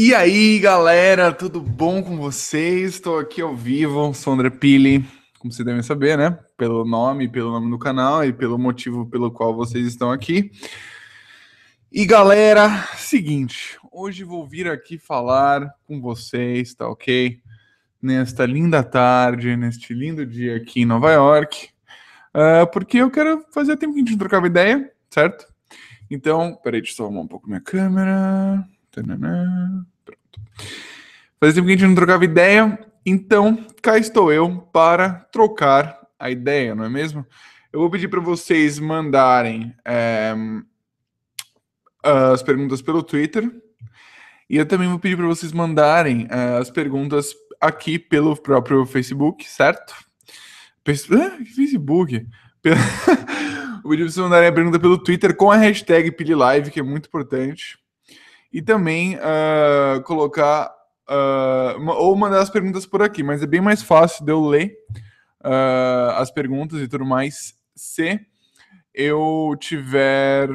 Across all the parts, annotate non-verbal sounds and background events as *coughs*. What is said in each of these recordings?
E aí, galera, tudo bom com vocês? Estou aqui ao vivo, Sondra Pili, como vocês devem saber, né? Pelo nome, pelo nome do canal e pelo motivo pelo qual vocês estão aqui. E galera, seguinte, hoje vou vir aqui falar com vocês, tá ok? Nesta linda tarde, neste lindo dia aqui em Nova York, uh, porque eu quero fazer tempo que a gente trocava ideia, certo? Então, peraí, deixa eu arrumar um pouco minha câmera. Fazia tempo que a gente não trocava ideia, então cá estou eu para trocar a ideia, não é mesmo? Eu vou pedir para vocês mandarem é, as perguntas pelo Twitter e eu também vou pedir para vocês mandarem é, as perguntas aqui pelo próprio Facebook, certo? Facebook? Pelo... *laughs* vou pedir para vocês mandarem a pergunta pelo Twitter com a hashtag PiliLive, que é muito importante e também uh, colocar uh, ou mandar as perguntas por aqui, mas é bem mais fácil de eu ler uh, as perguntas e tudo mais se eu tiver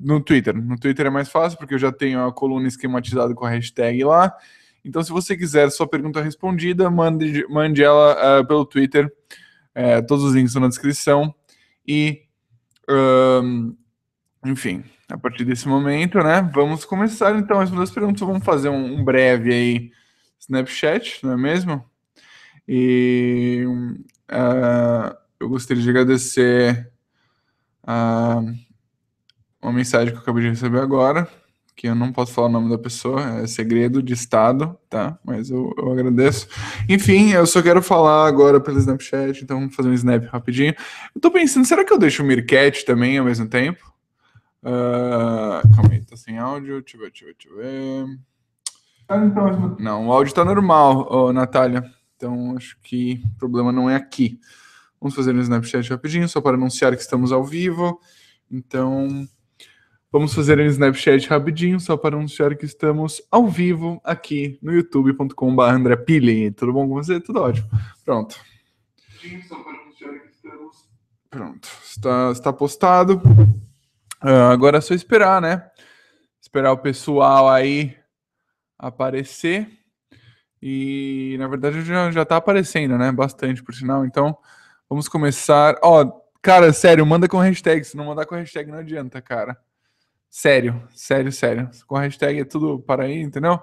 no Twitter. No Twitter é mais fácil porque eu já tenho a coluna esquematizada com a hashtag lá. Então, se você quiser sua pergunta respondida, mande, mande ela pelo Twitter. É, todos os links estão na descrição. E, enfim, a partir desse momento, né? Vamos começar então as duas perguntas. Vamos fazer um, um, breve aí Snapchat, não é mesmo? E uh, eu gostaria de agradecer a uma mensagem que eu acabei de receber agora, que eu não posso falar o nome da pessoa, é segredo de estado, tá? Mas eu, eu agradeço. Enfim, eu só quero falar agora pelo Snapchat, então vamos fazer um snap rapidinho. Eu tô pensando, será que eu deixo o Mircat também ao mesmo tempo? Ah, calma aí, tá sem áudio. Deixa eu ver, deixa eu ver, deixa eu ver. Não, o áudio tá normal, Natália. Então acho que o problema não é aqui. Vamos fazer um Snapchat rapidinho, só para anunciar que estamos ao vivo. Então, vamos fazer um Snapchat rapidinho, só para anunciar que estamos ao vivo aqui no youtube.com.br André Pili. Tudo bom com você? Tudo ótimo. Pronto. Pronto, está, está postado. Ah, agora é só esperar, né? Esperar o pessoal aí aparecer. E na verdade já, já tá aparecendo, né? Bastante, por sinal. Então vamos começar. Ó, oh, cara, sério, manda com hashtag. Se não mandar com hashtag, não adianta, cara. Sério, sério, sério. Com hashtag é tudo para aí, entendeu?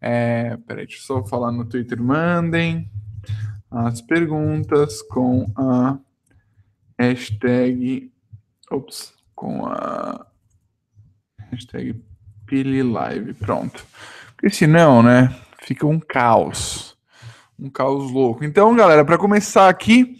É, peraí, deixa eu só falar no Twitter. Mandem as perguntas com a hashtag. Ops, com a hashtag PiliLive. Pronto. Porque senão, né, fica um caos. Um caos louco. Então, galera, para começar aqui,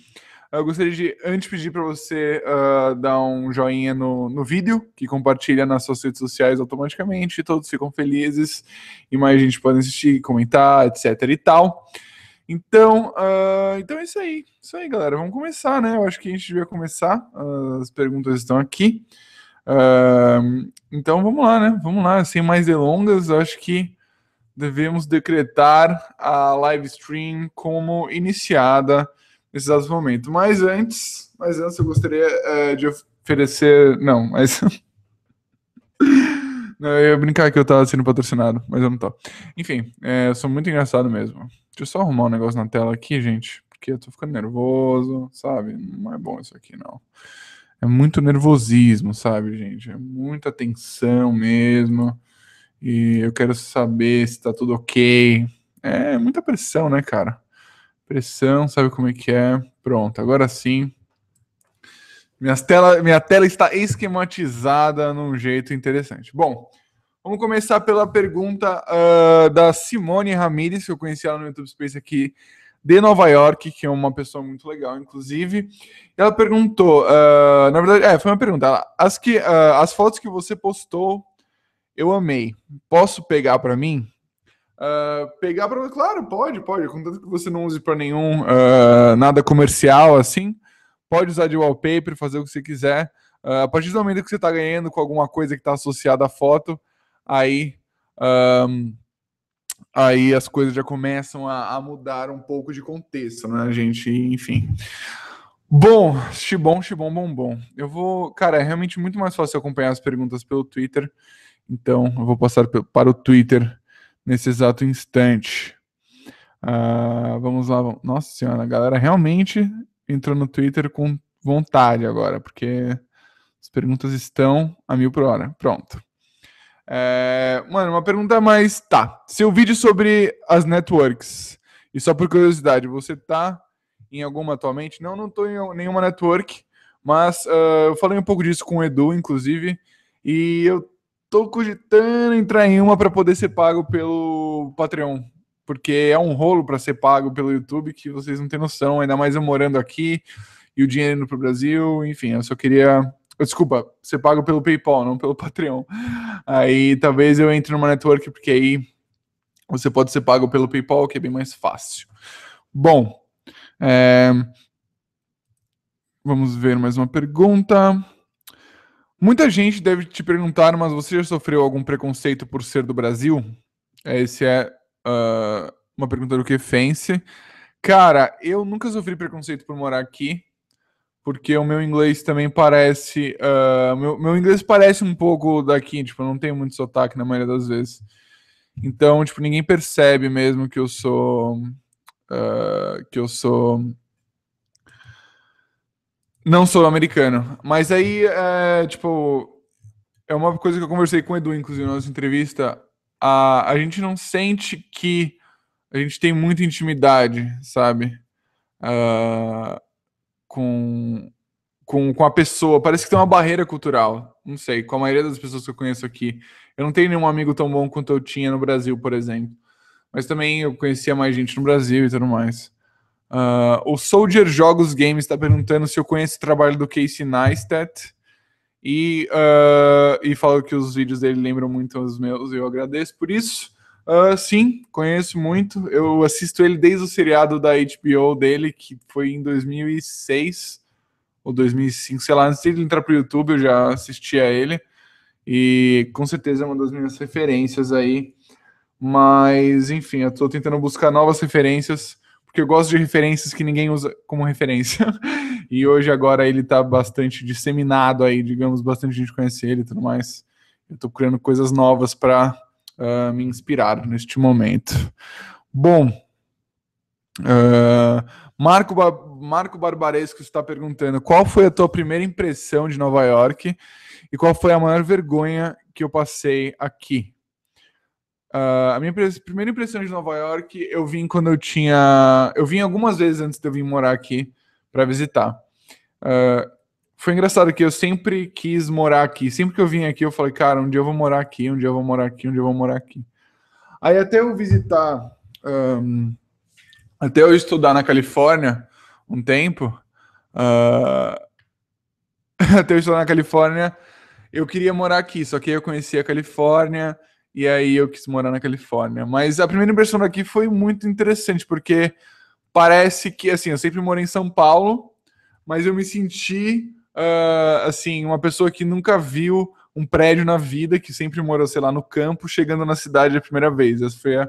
eu gostaria de antes pedir para você uh, dar um joinha no, no vídeo, que compartilha nas suas redes sociais automaticamente, todos ficam felizes e mais gente pode assistir, comentar, etc e tal. Então, uh, então é isso aí. Isso aí, galera. Vamos começar, né? Eu acho que a gente devia começar. Ah, as perguntas estão aqui. Uh, então vamos lá, né? Vamos lá. Sem mais delongas, acho que devemos decretar a live stream como iniciada nesse exato momento. Mas antes, mas antes eu gostaria eh, de oferecer. Não, mas. *laughs* Eu ia brincar que eu tava sendo patrocinado, mas eu não tô. Enfim, é, eu sou muito engraçado mesmo. Deixa eu só arrumar um negócio na tela aqui, gente, porque eu tô ficando nervoso, sabe? Não é bom isso aqui, não. É muito nervosismo, sabe, gente? É muita tensão mesmo. E eu quero saber se tá tudo ok. É muita pressão, né, cara? Pressão, sabe como é que é? Pronto, agora sim, minhas tela, minha tela está esquematizada num jeito interessante. Bom, vamos começar pela pergunta uh, da Simone Ramirez, que eu conheci ela no YouTube Space aqui de Nova York, que é uma pessoa muito legal, inclusive. Ela perguntou, uh, na verdade, é, foi uma pergunta. Ela, as, que, uh, as fotos que você postou, eu amei. Posso pegar para mim? Uh, pegar para claro pode pode contanto que você não use para nenhum uh, nada comercial assim pode usar de wallpaper, fazer o que você quiser. Uh, a partir do momento que você está ganhando com alguma coisa que está associada à foto, aí, um, aí as coisas já começam a, a, mudar um pouco de contexto, né, gente? Enfim. Bom, xibom, xibom, bom, bom. Eu vou. Cara, é realmente muito mais fácil acompanhar as perguntas pelo Twitter. Então, eu vou passar para o Twitter nesse exato instante. Uh, vamos lá. Vamos... Nossa senhora, a galera realmente entrou no Twitter com vontade agora, porque as perguntas estão a mil por hora. Pronto. É, mano, uma pergunta mais. Tá. Seu vídeo sobre as networks. E só por curiosidade, você tá em alguma atualmente? Não, não tô em nenhuma network. Mas uh, eu falei um pouco disso com o Edu, inclusive. E eu tô cogitando entrar em uma para poder ser pago pelo Patreon porque é um rolo para ser pago pelo YouTube que vocês não têm noção, ainda mais eu morando aqui e o dinheiro indo para o Brasil, enfim, eu só queria. Desculpa, ser pago pelo PayPal, não pelo Patreon. Aí talvez eu entre numa network, porque aí você pode ser pago pelo PayPal, que é bem mais fácil. Bom, é... vamos ver mais uma pergunta. Muita gente deve te perguntar, mas você já sofreu algum preconceito por ser do Brasil? Esse é uma pergunta do que Fence. Cara, eu nunca sofri preconceito por morar aqui, porque o meu inglês também parece. Uh, meu, meu inglês parece um pouco daqui, tipo, eu não tenho muito sotaque na maioria das vezes. Então, tipo, ninguém percebe mesmo que eu sou. Uh, que eu sou. Não sou americano. Mas aí, é, tipo, é uma coisa que eu conversei com o Edu, inclusive, na nossa entrevista a, a gente não sente que a gente tem muita intimidade, sabe? Uh, com, com, com a pessoa. Parece que tem uma barreira cultural. Não sei, com a maioria das pessoas que eu conheço aqui. Eu não tenho nenhum amigo tão bom quanto eu tinha no Brasil, por exemplo. Mas também eu conhecia mais gente no Brasil e tudo mais. Uh, o Soldier Jogos Games está perguntando se eu conheço o trabalho do Casey Neistat e, uh, e fala que os vídeos dele lembram muito os meus, e eu agradeço por isso. Uh, sim, conheço muito. Eu assisto ele desde o seriado da HBO dele, que foi em 2006 ou 2005, sei lá, antes de ele entrar para o YouTube, eu já assistia ele. E com certeza é uma das minhas referências aí. Mas, enfim, eu estou tentando buscar novas referências porque eu gosto de referências que ninguém usa como referência. *laughs* e hoje agora ele está bastante disseminado aí, digamos, bastante gente conhece ele e tudo mais. Eu estou criando coisas novas para uh, ah, me inspirar neste momento. Bom, uh, Marco, ba Marco Barbaresco está perguntando qual foi a tua primeira impressão de Nova York e qual foi a maior vergonha que eu passei aqui? Uh, a minha primeira impressão de Nova York, eu vim quando eu tinha. Eu vim algumas vezes antes de eu vir morar aqui para visitar. Uh, foi engraçado que eu sempre quis morar aqui. Sempre que eu vim aqui, eu falei, cara, um dia eu vou morar aqui, um dia eu vou morar aqui, um dia eu vou morar aqui. Aí até eu visitar. Um, até eu estudar na Califórnia um tempo. Uh, *laughs* até eu estudar na Califórnia, eu queria morar aqui, só que aí eu conheci a Califórnia e aí eu quis morar na Califórnia. Mas a primeira impressão daqui foi muito interessante, porque parece que, assim, eu sempre morei em São Paulo, mas eu me senti, uh, assim, uma pessoa que nunca viu um prédio na vida, que sempre morou, sei lá, no campo, chegando na cidade a primeira vez. Essa foi a,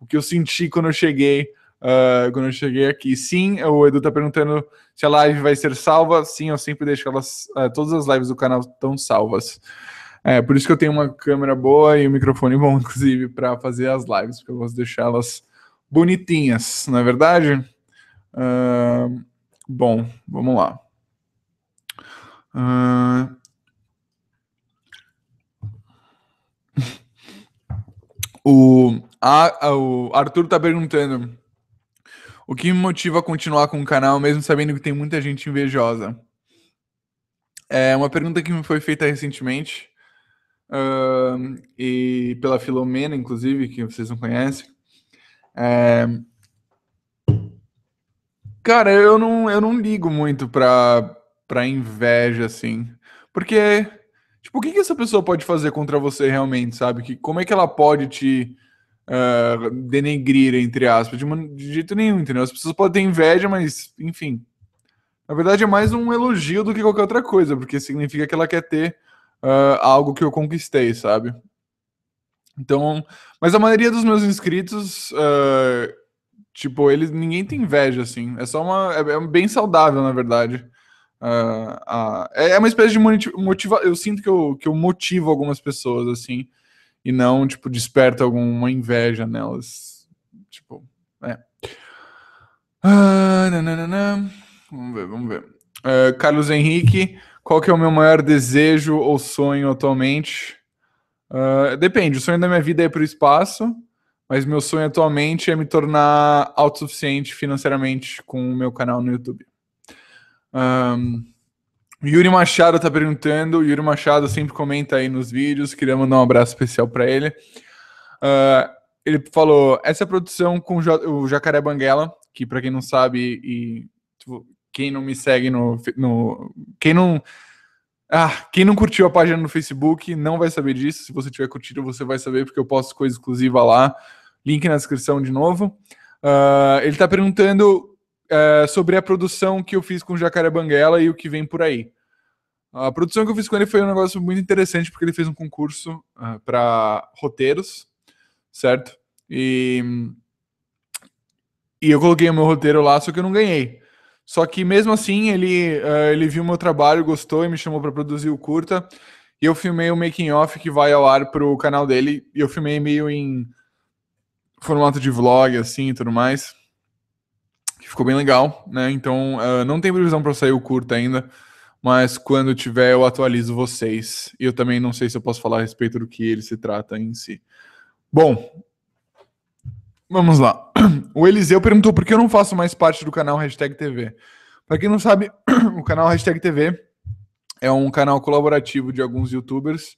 o que eu senti quando eu cheguei Uh, quando eu cheguei aqui. Sim, o Edu tá perguntando se a live vai ser salva. Sim, eu sempre deixo elas. Uh, todas as lives do canal estão salvas. É, por isso que eu tenho uma câmera boa e um microfone bom, *laughs* inclusive, para fazer as lives, porque eu gosto de deixá-las bonitinhas, não é verdade? Uh, bom, vamos lá. Uh... *laughs* O, a, o Arthur está perguntando o que me motiva a continuar com o canal, mesmo sabendo que tem muita gente invejosa. É uma pergunta que me foi feita recentemente uh, e pela Filomena, inclusive, que vocês não conhecem. É... Cara, eu não, eu não ligo muito pra, pra inveja, assim. Porque, tipo, o que, que essa pessoa pode fazer contra você realmente, sabe? Que, como é que ela pode te uh, denegrir, entre aspas? De, uma, de jeito nenhum, entendeu? As pessoas podem ter inveja, mas, enfim. Na verdade, é mais um elogio do que qualquer outra coisa, porque significa que ela quer ter uh, algo que eu conquistei, sabe? Então, mas a maioria dos meus inscritos, uh, tipo, eles ninguém tem inveja assim. É só uma, é, é bem saudável na verdade. Uh, uh, é uma espécie de motiva. Eu sinto que eu, que eu motivo algumas pessoas assim e não tipo desperta alguma inveja nelas. Tipo, é. Ah, nananana. Vamos ver, vamos ver. Carlos Henrique. Qual que é o meu maior desejo ou sonho atualmente? Uh, depende, o sonho da minha vida é ir para o espaço, mas meu sonho atualmente é me tornar autossuficiente financeiramente com o meu canal no YouTube. Um, Yuri Machado está perguntando, Yuri Machado sempre comenta aí nos vídeos, queria mandar um abraço especial para ele. Uh, ele falou, essa é produção com o Jacaré Banguela, que para quem não sabe e tipo, quem não me segue no. no quem não. Ah, quem não curtiu a página no Facebook não vai saber disso. Se você tiver curtido, você vai saber, porque eu posto coisa exclusiva lá. Link na descrição de novo. Uh, ele está perguntando uh, sobre a produção que eu fiz com o Jacaré Banguela e o que vem por aí. A produção que eu fiz com ele foi um negócio muito interessante, porque ele fez um concurso uh, ah, para roteiros, certo? E, e eu coloquei o meu roteiro lá, só que eu não ganhei. Só que mesmo assim ele, uh, ele viu meu trabalho, gostou e me chamou para produzir o curta. E eu filmei o making off que vai ao ar pro canal dele. E eu filmei meio em formato de vlog, assim, e tudo mais. Que ficou bem legal, né? Então, uh, não tem previsão para sair o curta ainda, mas quando tiver eu atualizo vocês. E eu também não sei se eu posso falar a respeito do que ele se trata em si. Bom, Vamos lá. *clears throat* O Eliseu perguntou por que eu não faço mais parte do canal Hashtag TV. Para quem não sabe, *clears throat* o canal Hashtag TV é um canal colaborativo de alguns youtubers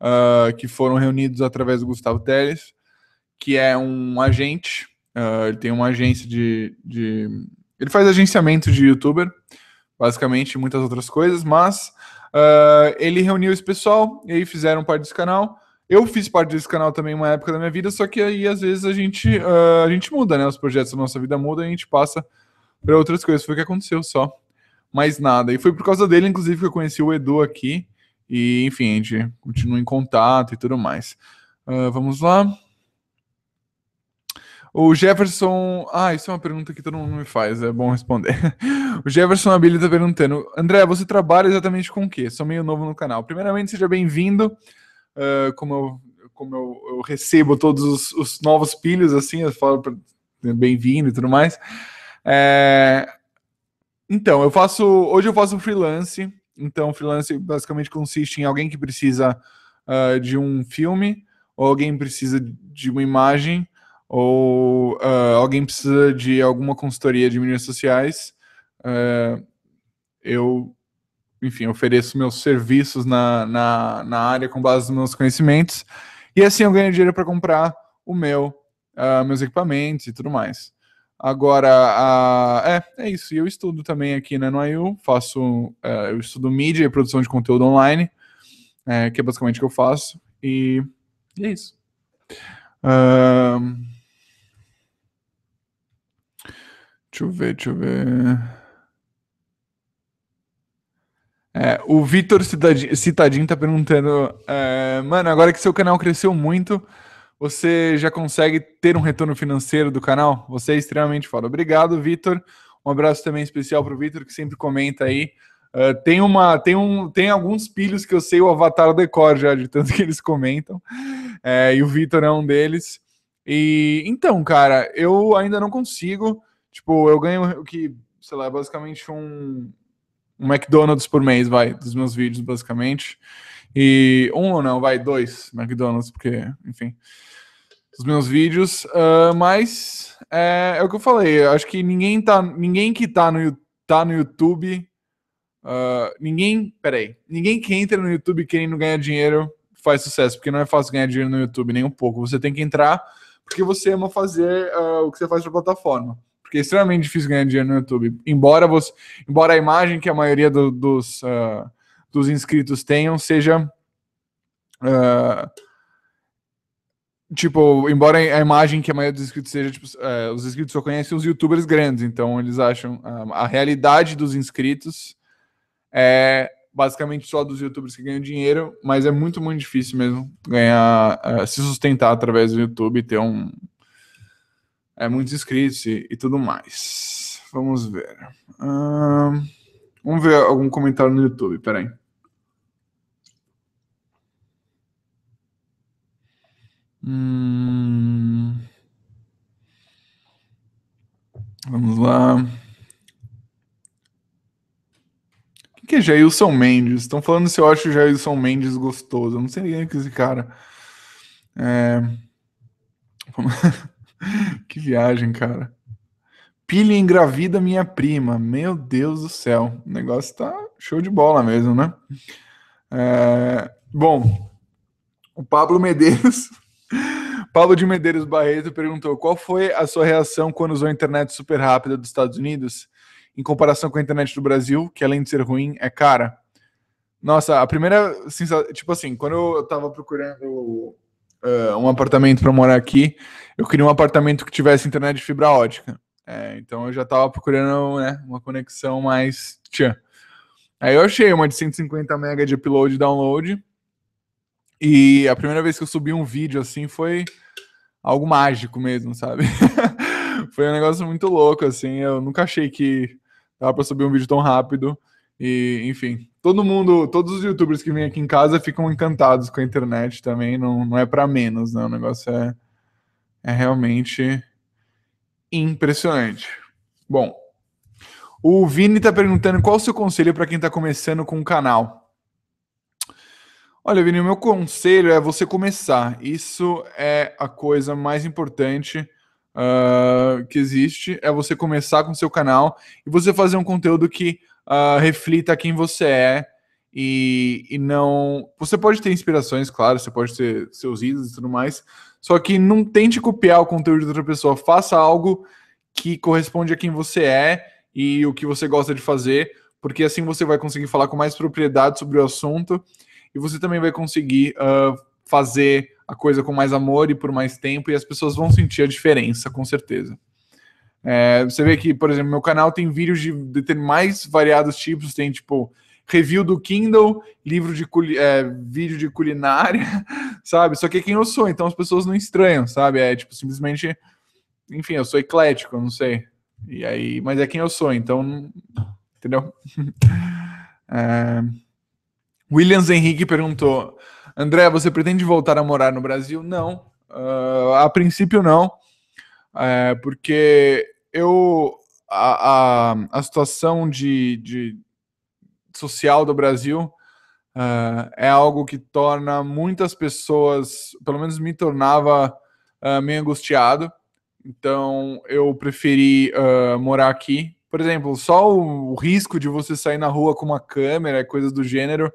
uh, que foram reunidos através do Gustavo Teles, que é um agente, uh, ele tem uma agência de, de, Ele faz agenciamento de youtuber, basicamente, muitas outras coisas, mas uh, ele reuniu esse pessoal e aí fizeram parte desse canal eu fiz parte desse canal também uma época da minha vida, só que aí às vezes a gente, uh, a gente muda, né? Os projetos da nossa vida mudam e a gente passa para outras coisas. Foi o que aconteceu só. Mais nada. E foi por causa dele, inclusive, que eu conheci o Edu aqui. E, enfim, a gente continua em contato e tudo mais. Uh, vamos lá. O Jefferson. Ah, isso é uma pergunta que todo mundo me faz, é bom responder. *laughs* o Jefferson Abelha está perguntando: André, você trabalha exatamente com o quê? Sou meio novo no canal. Primeiramente, seja bem-vindo. Ah, como eu, como eu, eu recebo todos os, os, novos filhos, assim, eu falo né, bem-vindo e tudo mais. É, então, eu faço. Hoje eu faço freelance. Então, freelance basicamente consiste em alguém que precisa uh, de um filme, ou alguém precisa de uma imagem, ou uh, alguém precisa de alguma consultoria de mídias sociais. Uh, eu enfim, ofereço meus serviços na, na, na área com base nos meus conhecimentos. E assim eu ganho dinheiro para comprar o meu, uh, meus equipamentos e tudo mais. Agora, uh, é, é isso. E eu estudo também aqui na NYU, faço, uh, eu estudo mídia e produção de conteúdo online, uh, que é basicamente o que eu faço. E, e é isso. deixa eu ver, deixa eu ver. É, o Vitor Citadinho tá perguntando, é, mano, agora que seu canal cresceu muito, você já consegue ter um retorno financeiro do canal? Você é extremamente foda. Obrigado, Vitor. Um abraço também especial pro Vitor, que sempre comenta aí. Uh, tem uma tem um tem alguns pilhos que eu sei o Avatar Decor já de tanto que eles comentam é, e o Vitor é um deles e então cara eu ainda não consigo tipo eu ganho o que sei lá basicamente um um McDonald's por mês, vai, dos meus vídeos, basicamente. E um ou não, vai, dois McDonald's, porque, enfim, dos meus vídeos. Uh, mas é, é, o que eu falei, eu acho que ninguém, tá, ninguém que tá no, tá no YouTube. Uh, ninguém, peraí, ninguém que entra no YouTube querendo ganhar dinheiro faz sucesso, porque não é fácil ganhar dinheiro no YouTube, nem um pouco. Você tem que entrar porque você ama fazer uh, o que você faz na plataforma porque é extremamente difícil ganhar dinheiro no YouTube. Embora você, embora a imagem que a maioria do, dos, uh, dos inscritos tenham seja uh, tipo, embora a imagem que a maioria dos inscritos seja, tipo, uh, os inscritos só conhecem os YouTubers grandes, então eles acham ah, a realidade dos inscritos é basicamente só dos YouTubers que ganham dinheiro, mas é muito muito difícil mesmo ganhar, se sustentar através do YouTube e ter um é, muitos inscritos e, e, tudo mais. Vamos ver. Uh, vamos ver algum comentário no YouTube, peraí. Hum... Vamos lá. O que é Jailson Mendes? Estão falando se eu acho o Jailson Mendes gostoso. Eu não sei nem é que esse cara. É... *laughs* *laughs* que viagem, cara. Pilha engravida minha prima. Meu Deus do céu. O negócio tá show de bola mesmo, né? É... Bom, o Pablo Medeiros. *laughs* Pablo de Medeiros Barreto perguntou: qual foi a sua reação quando usou a internet super rápida dos Estados Unidos em comparação com a internet do Brasil, que além de ser ruim, é cara? Nossa, a primeira sensação. Tipo assim, quando eu tava procurando uh, um apartamento para morar aqui, eu queria um apartamento que tivesse internet de fibra ótica. É, então eu já estava procurando né, uma conexão mais. Tchan. Aí eu achei uma de 150 mega de upload e download. E a primeira vez que eu subi um vídeo assim foi algo mágico mesmo, sabe? *laughs* foi um negócio muito louco, assim. Eu nunca achei que dava para subir um vídeo tão rápido. E, enfim, todo mundo, todos os youtubers que vêm aqui em casa ficam encantados com a internet também, não, não é para menos, né? O negócio é, é realmente impressionante. Bom, o Vini está perguntando qual o seu conselho para quem está começando com o canal. Olha, Vini, o meu conselho é você começar. Isso é a coisa mais importante uh, que existe, é você começar com o seu canal e você fazer um conteúdo que uh, reflita quem você é e, e não... Você pode ter inspirações, claro, você pode ter seus ídolos e tudo mais, só que não tente copiar o conteúdo de outra pessoa, faça algo que corresponde a quem você é e o que você gosta de fazer, porque assim você vai conseguir falar com mais propriedade sobre o assunto e você também vai conseguir uh, fazer a coisa com mais amor e por mais tempo e as pessoas vão sentir a diferença, com certeza. É, você vê que, por exemplo, meu canal tem vídeos de, de ter mais variados tipos, tem tipo review do Kindle, livro de é, vídeo de culinária, *laughs* sabe? Só que é quem eu sou, então as pessoas não estranham, sabe? É tipo simplesmente, enfim, eu sou eclético, não sei. E aí, mas é quem eu sou, então, entendeu? *laughs* é... Williams Henrique perguntou: André, você pretende voltar a morar no Brasil? Não, uh, a princípio não, é, porque eu a, a, a situação de, de social do Brasil uh, é algo que torna muitas pessoas, pelo menos me tornava uh, meio angustiado. Então eu preferi uh, morar aqui. Por exemplo, só o, o, risco de você sair na rua com uma câmera, coisas do gênero,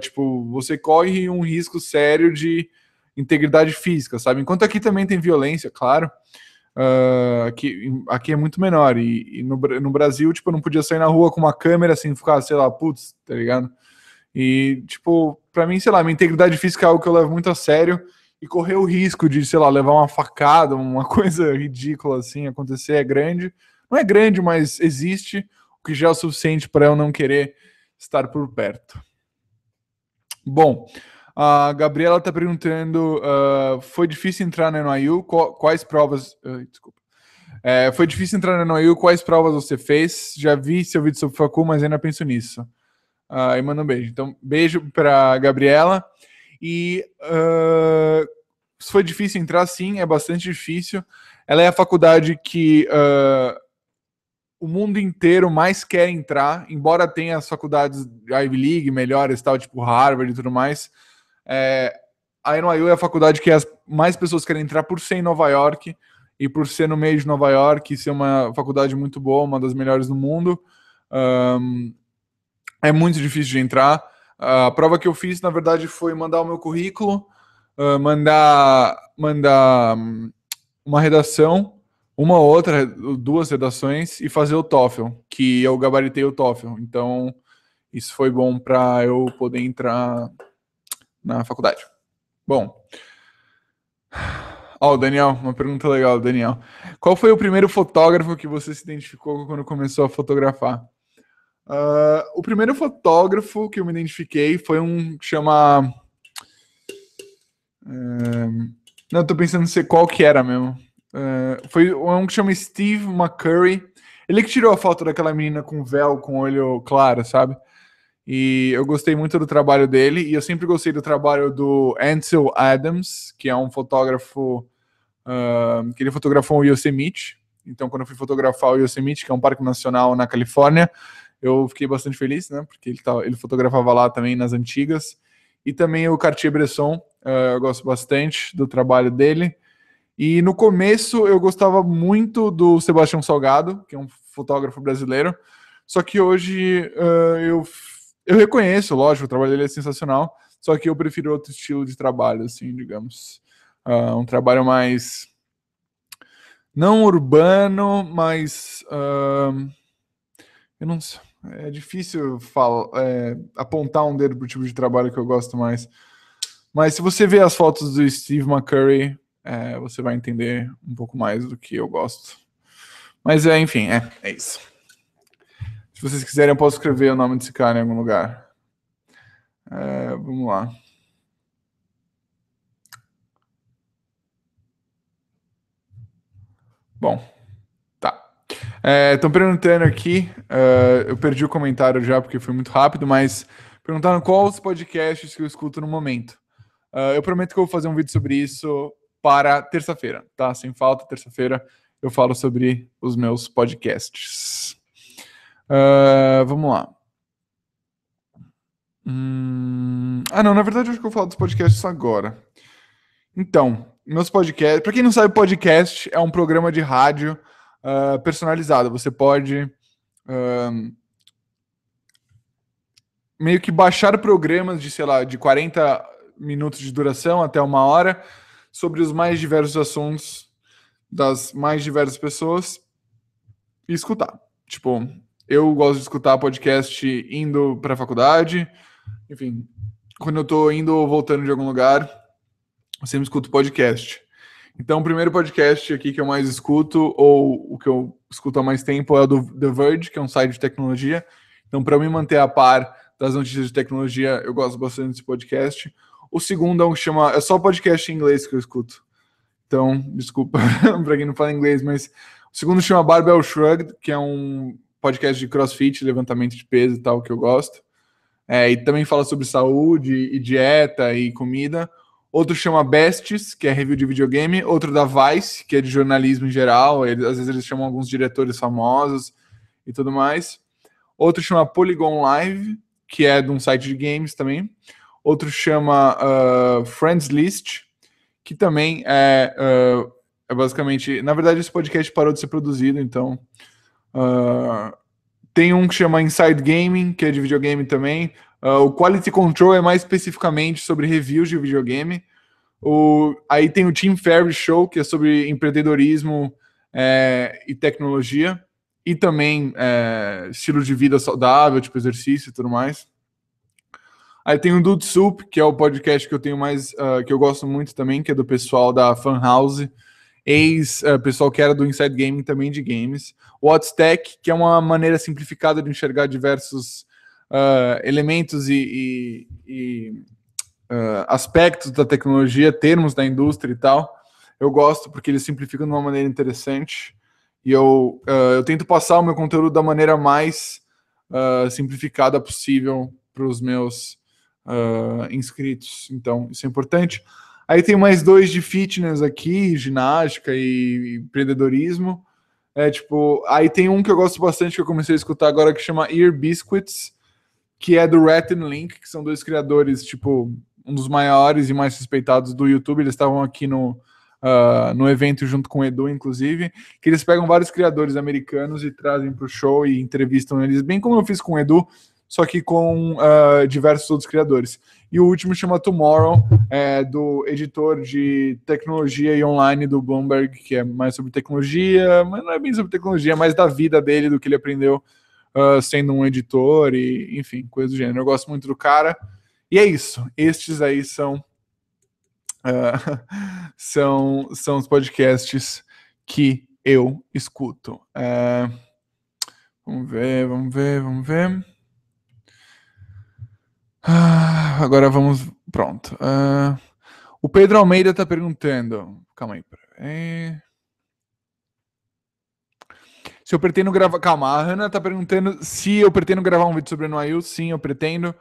tipo, você corre um risco sério de integridade física, sabe? Enquanto aqui também tem violência, claro, Uh, ah, que aqui é muito menor. E, e, no, no Brasil, tipo, eu não podia sair na rua com uma câmera assim, ficar, sei lá, putz, tá ligado? E, tipo, pra mim, sei lá, minha integridade física é algo que eu levo muito a sério e correr o risco de, sei lá, levar uma facada, uma *laughs* coisa ridícula assim acontecer é grande. Não é grande, mas existe, o que já é o suficiente para eu não querer estar por perto. Bom, a Gabriela está perguntando: uh, foi difícil entrar na NYU? Quais provas. Uh, desculpa. É, foi difícil entrar na NYU? Quais provas você fez? Já vi seu vídeo sobre Facu, mas ainda penso nisso. Uh, e manda um beijo. Então, beijo para Gabriela. E uh, foi difícil entrar, sim, é bastante difícil. Ela é a faculdade que uh, o mundo inteiro mais quer entrar, embora tenha as faculdades Ivy League melhores, tal, tipo Harvard e tudo mais. É, a NYU é a faculdade que as mais pessoas querem entrar por ser em Nova York e por ser no meio de Nova York, ser uma faculdade muito boa, uma das melhores do mundo. Um, é muito difícil de entrar. A prova que eu fiz, na verdade, foi mandar o meu currículo, uh, mandar, mandar hum, uma redação, uma ou outra, duas redações, e fazer o TOEFL, que eu gabaritei o TOEFL. Então, isso foi bom para eu poder entrar na faculdade. Bom. Ó, oh, Daniel, uma pergunta legal, Daniel. Qual foi o primeiro fotógrafo que você se identificou quando começou a fotografar? Uh, o primeiro fotógrafo que eu me identifiquei foi um que chama. Uh, não, tô pensando em ser qual que era mesmo. Uh, foi um que chama Steve McCurry. Ele que tirou a foto daquela menina com véu, com olho claro, sabe? E eu gostei muito do trabalho dele, e eu sempre gostei do trabalho do Ansel Adams, que é um fotógrafo uh, que ele fotografou o Yosemite. Então, quando eu fui fotografar o Yosemite, que é um parque nacional na Califórnia, eu fiquei bastante feliz, né? Porque ele, tava, ele fotografava lá também nas antigas. E também o Cartier-Bresson, uh, ah, eu gosto bastante do trabalho dele. E no começo eu gostava muito do Sebastião Salgado, que é um fotógrafo brasileiro. Só que hoje uh, eu eu reconheço, lógico, o trabalho dele é sensacional, só que eu prefiro outro estilo de trabalho, assim, digamos. Uh, um trabalho mais. Não urbano, mas. Uh, eu não sei. É difícil falar, é, apontar um dedo pro tipo de trabalho que eu gosto mais. Mas se você ver as fotos do Steve McCurry, é, você vai entender um pouco mais do que eu gosto. Mas, é, enfim, é, é isso. Se vocês quiserem, eu posso escrever o nome desse cara em algum lugar. É, vamos lá. Bom, tá. Estão é, perguntando aqui, uh, eu perdi o comentário já porque foi muito rápido, mas perguntaram quais os podcasts que eu escuto no momento. Uh, eu prometo que eu vou fazer um vídeo sobre isso para terça-feira, tá? Sem falta, terça-feira eu falo sobre os meus podcasts. Uh, vamos lá. Hum... Ah, não, na verdade eu acho que eu vou falar dos podcasts agora. Então, meus podcasts. Para quem não sabe, podcast é um programa de rádio uh, personalizado. Você pode uh, meio que baixar programas de, sei lá, de 40 minutos de duração até uma hora sobre os mais diversos assuntos das mais diversas pessoas e escutar. Tipo, eu gosto de escutar podcast indo para a faculdade. Enfim, quando eu estou indo ou voltando de algum lugar, eu sempre escuto podcast. Então, o primeiro podcast aqui que eu mais escuto, ou o que eu escuto há mais tempo, é o do The Verge, que é um site de tecnologia. Então, para me manter a par das notícias de tecnologia, eu gosto bastante desse podcast. O segundo é um que chama. É só podcast em inglês que eu escuto. Então, desculpa *laughs* para quem não fala inglês, mas o segundo chama Barbell Shrugged, que é um podcast de crossfit, levantamento de peso e tal, que eu gosto. É, e também fala sobre saúde e dieta e comida. Outro chama Bests, que é review de videogame. Outro da Vice, que é de jornalismo em geral. às vezes eles chamam alguns diretores famosos e tudo mais. Outro chama Polygon Live, que é de um site de games também. Outro chama uh, Friends List, que também é, uh, é basicamente. Na verdade, esse podcast parou de ser produzido, então Uh, tem um que chama Inside Gaming, que é de videogame também. Uh, o Quality Control é mais especificamente sobre reviews de videogame. O, aí tem o Tim Ferry Show, que é sobre empreendedorismo é, e tecnologia. E também é, estilo de vida saudável, tipo exercício e tudo mais. Aí tem o Dude Soup, que é o podcast que eu tenho mais, uh, que eu gosto muito também, que é do pessoal da Fan House, ex-pessoal eh, que era do Inside Gaming também de games. O Tech, que é uma maneira simplificada de enxergar diversos uh, elementos e, e, e uh, aspectos da tecnologia, termos da indústria e tal. Eu gosto porque ele simplifica de uma maneira interessante e eu, uh, eu tento passar o meu conteúdo da maneira mais simplificada possível para os meus inscritos. Então, isso é importante. Aí tem mais dois de fitness aqui, ginástica e empreendedorismo. É tipo, aí tem um que eu gosto bastante que eu comecei a escutar agora que chama Ear Biscuits, que é do Rat and Link, que são dois criadores, tipo, um dos maiores e mais respeitados do YouTube. Eles estavam aqui no, uh, no evento junto com o Edu, inclusive, que eles pegam vários criadores americanos e trazem para o show e entrevistam eles, bem como eu fiz com o Edu só que com uh, diversos outros criadores. E o último chama Tomorrow, é, do editor de tecnologia e online do Bloomberg, que é mais sobre tecnologia, mas não é bem sobre tecnologia, é mais da vida dele, do que ele aprendeu uh, sendo um editor e, enfim, coisa do gênero. Eu gosto muito do cara. E é isso. Estes aí são uh, *laughs* são, são os podcasts que eu escuto. vamos ver, vamos ver, vamos ver. Ah, agora vamos. Pronto. Uh, o Pedro Almeida está perguntando. Calma aí. É... Se eu pretendo gravar. Calma, a Hanna está perguntando se eu pretendo gravar um vídeo sobre o Noail. Sim, eu pretendo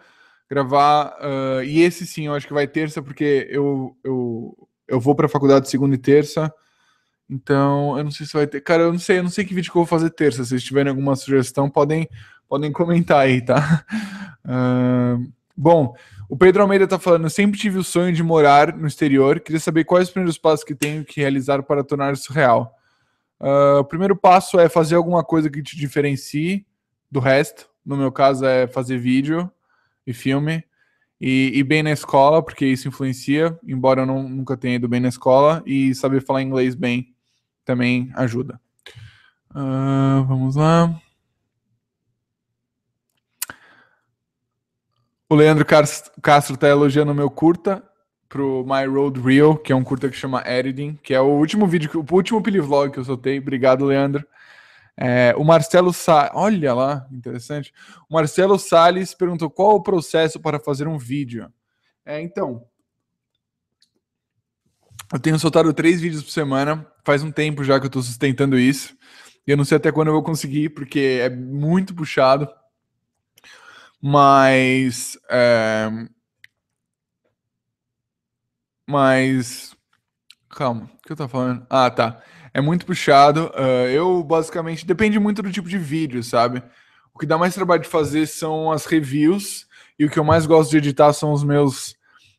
gravar. Uh, e esse sim, eu acho que vai terça, porque eu, eu, eu vou para a faculdade segunda e terça. Então, eu não sei se vai ter. Cara, eu não sei, eu não sei que vídeo que eu vou fazer terça. Se vocês tiverem alguma sugestão, podem, podem comentar aí, tá? Uh, Bom, o Pedro Almeida está falando: sempre tive o sonho de morar no exterior. Queria saber quais os primeiros passos que tenho que realizar para tornar isso real. Uh, o primeiro passo é fazer alguma coisa que te diferencie do resto. No meu caso, é fazer vídeo e filme. E, ir bem na escola, porque isso influencia, embora eu não, nunca tenha ido bem na escola. E saber falar inglês bem também ajuda. Uh, vamos lá. O Leandro Castro está elogiando o meu curta pro My Road Real, que é um curta que chama Editing, que é o último vídeo, o último pilivlog que eu soltei. Obrigado, Leandro. É, o Marcelo Sa... Olha lá, interessante. O Marcelo Sales perguntou qual o processo para fazer um vídeo. É, então, eu tenho soltado três vídeos por semana. Faz um tempo já que eu estou sustentando isso. E eu não sei até quando eu vou conseguir, porque é muito puxado. Mas. É... Mas. Calma, o que eu tô falando? Ah, tá. É muito puxado. Uh, eu, basicamente, depende muito do tipo de vídeo, sabe? O que dá mais trabalho de fazer são as reviews. E o que eu mais gosto de editar são os meus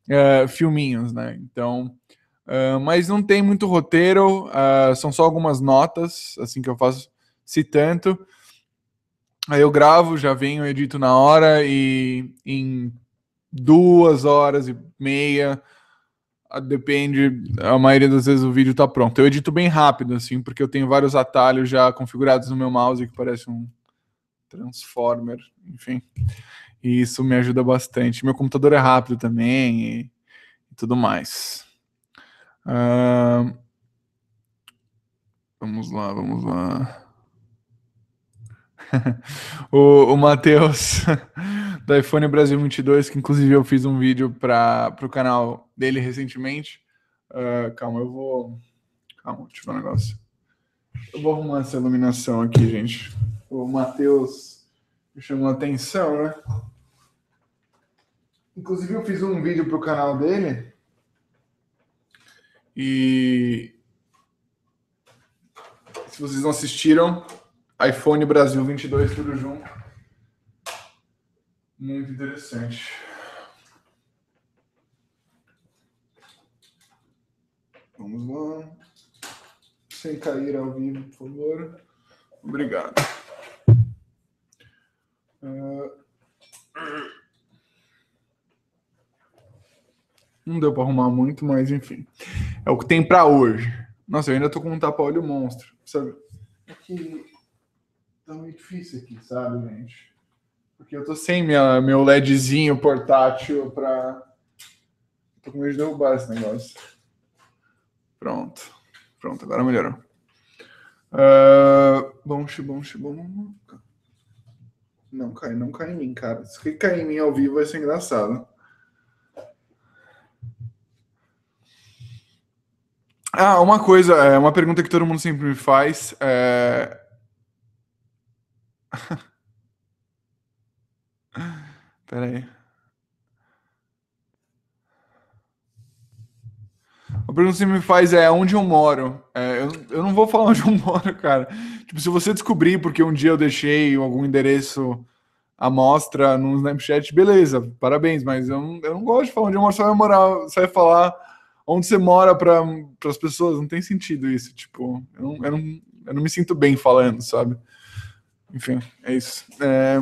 uh, filminhos, né? Então. Uh, mas não tem muito roteiro, são só algumas notas, assim que eu faço, se tanto. Aí eu gravo, já venho, edito na hora e em duas horas e meia, depende, a maioria das vezes o vídeo tá pronto. Eu edito bem rápido, assim, porque eu tenho vários atalhos já configurados no meu mouse que parece um transformer, enfim. E isso me ajuda bastante. Meu computador é rápido também e, tudo mais. Uh... vamos lá, vamos lá. *laughs* o, o Matheus, *laughs* do iPhone Brasil 22, que inclusive eu fiz um vídeo para o canal dele recentemente. Uh, calma, eu vou. Calma, deixa eu ver um negócio. Eu vou arrumar essa iluminação aqui, gente. O Matheus me chamou a atenção, né? Inclusive, eu fiz um vídeo para o canal dele. E. Se vocês não assistiram, iPhone Brasil 22, tudo junto. Muito interessante. Vamos lá. Sem cair ao vivo, por favor. Obrigado. Uh... Não deu para arrumar muito, mas enfim. É o que tem para hoje. Nossa, eu ainda tô com um tapa-olho monstro. Sabe? Aqui é tá muito difícil aqui, sabe, gente? Porque eu tô sem minha, meu LEDzinho portátil pra. Tô com medo de derrubar esse negócio. Pronto. Pronto, agora melhorou. Uh, bom, bom, bom. Não cai, não cai em mim, cara. Se cair em mim ao vivo vai ser engraçado. Ah, uma coisa, é uma pergunta que todo mundo sempre me faz. É, *laughs* Peraí. A pergunta que você me faz é onde eu moro. É, eu, eu não vou falar onde eu *laughs* moro, cara. Tipo, se você descobrir porque um dia eu deixei algum endereço à mostra no Snapchat, beleza, parabéns, mas eu não, eu não gosto de falar onde eu moro, só vai morar, só falar onde você mora para as pessoas. Não tem sentido isso. Tipo, eu não, eu, não, eu não me sinto bem falando, sabe? Enfim, é isso. É...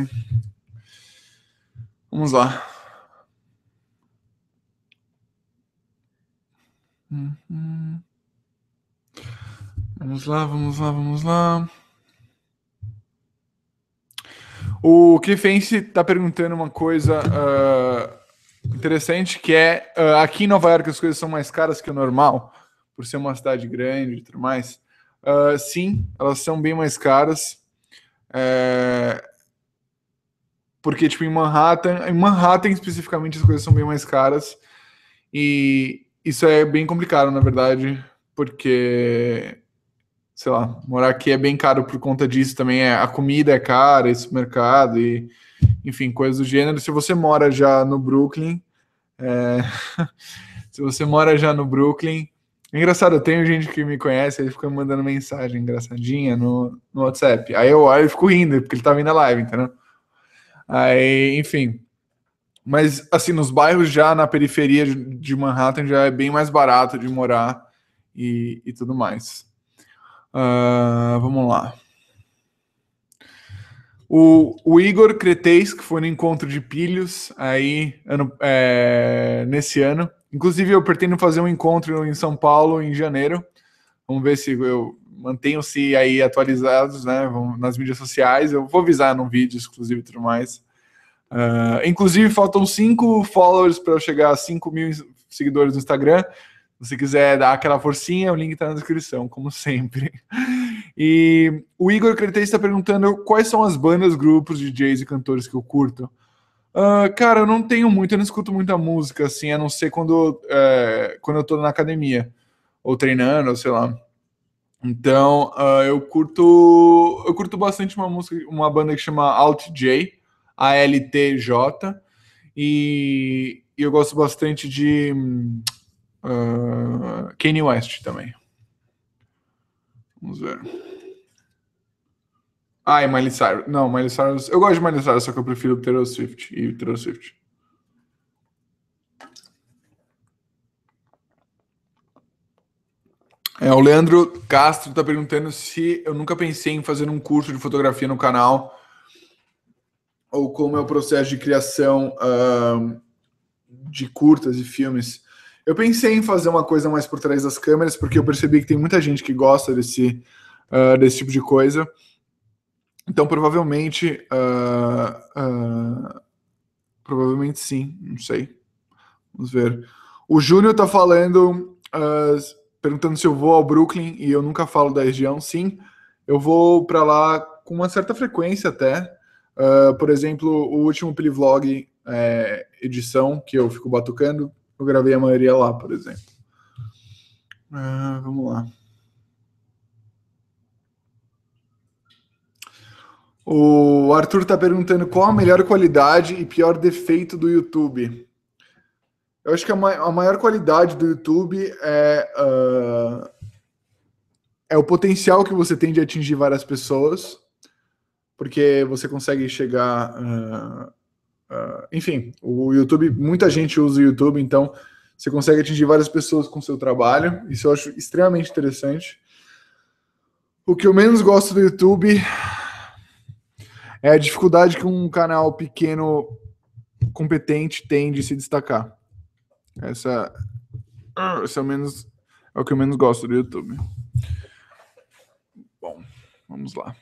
Vamos lá. Vamos lá, vamos lá, vamos lá. O Cliffense está perguntando uma coisa uh, interessante, que é uh, aqui em Nova York as coisas são mais caras que o normal, por ser uma cidade grande e tudo mais. Uh, sim, elas são bem mais caras. É... Porque, tipo, em Manhattan, em Manhattan especificamente as coisas são bem mais caras. E isso é bem complicado, na verdade, porque, sei lá, morar aqui é bem caro por conta disso também. É, a comida é cara, esse mercado, e, enfim, coisas do gênero. Se você mora já no Brooklyn, é... *laughs* se você mora já no Brooklyn, Engraçado, eu tenho gente que me conhece, ele fica me mandando mensagem engraçadinha no, no WhatsApp. Aí eu olho e fico rindo, porque ele tá vindo a live, entendeu? Aí, enfim. Mas, assim, nos bairros já, na periferia de Manhattan, já é bem mais barato de morar e, e tudo mais. Uh, vamos lá. O, o, Igor Cretez, que foi no encontro de Pilhos aí ano, é, nesse ano, Inclusive, eu pretendo fazer um encontro em São Paulo em janeiro. Vamos ver se eu mantenho-se aí atualizados, né? Nas mídias sociais. Eu vou avisar num vídeo exclusivo e tudo mais. Uh, inclusive, faltam 5 followers para eu chegar a 5 mil seguidores no Instagram. Se você quiser dar aquela forcinha, o link está na descrição, como sempre. *laughs* E o Igor Cretez está perguntando quais são as bandas, grupos, DJs e cantores que eu curto. Uh, cara, eu não tenho muito, eu não escuto muita música, assim, a não ser quando, é, quando eu tô na academia, ou treinando, ou sei lá. Então, uh, eu curto eu curto bastante uma música, uma banda que chama Alt J, A L T J, e, e eu gosto bastante de uh, Kanye West também. Vamos ver. Ah, e Miley Cyrus. Não, Miley Cyrus. Eu gosto de Miley Cyrus, só que eu prefiro Taylor Swift e Taylor Swift. É, o Leandro Castro está perguntando se eu nunca pensei em fazer um curso de fotografia no canal ou como é o processo de criação uh, de curtas e filmes. Eu pensei em fazer uma coisa mais por trás das câmeras, porque eu percebi que tem muita gente que gosta desse, uh, desse tipo de coisa. Então, provavelmente. Uh, uh, provavelmente sim, não sei. Vamos ver. O Júnior tá falando, uh, perguntando se eu vou ao Brooklyn e eu nunca falo da região. Sim, eu vou para lá com uma certa frequência até. por exemplo, o último Plivlog é, edição que eu fico batucando, eu gravei a maioria lá, por exemplo. vamos lá. O Arthur está perguntando qual a melhor qualidade e pior defeito do YouTube. Eu acho que a, maior qualidade do YouTube é, uh, é o potencial que você tem de atingir várias pessoas, porque você consegue chegar. Uh, uh, enfim, o YouTube, muita gente usa o YouTube, então você consegue atingir várias pessoas com seu trabalho. Isso eu acho extremamente interessante. O que eu menos gosto do YouTube é a dificuldade que um canal pequeno competente tem de se destacar. Essa, esse é o menos é o que eu menos gosto do YouTube. Bom, vamos lá.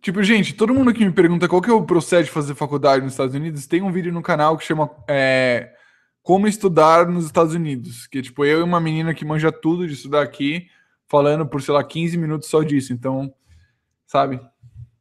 Tipo, gente, todo mundo que me pergunta qual que é o processo de fazer faculdade nos Estados Unidos, tem um vídeo no canal que chama é, Como Estudar nos Estados Unidos. Que, é, tipo, eu e uma menina que manja tudo de estudar aqui, falando por, sei lá, 15 minutos só disso. Então, sabe?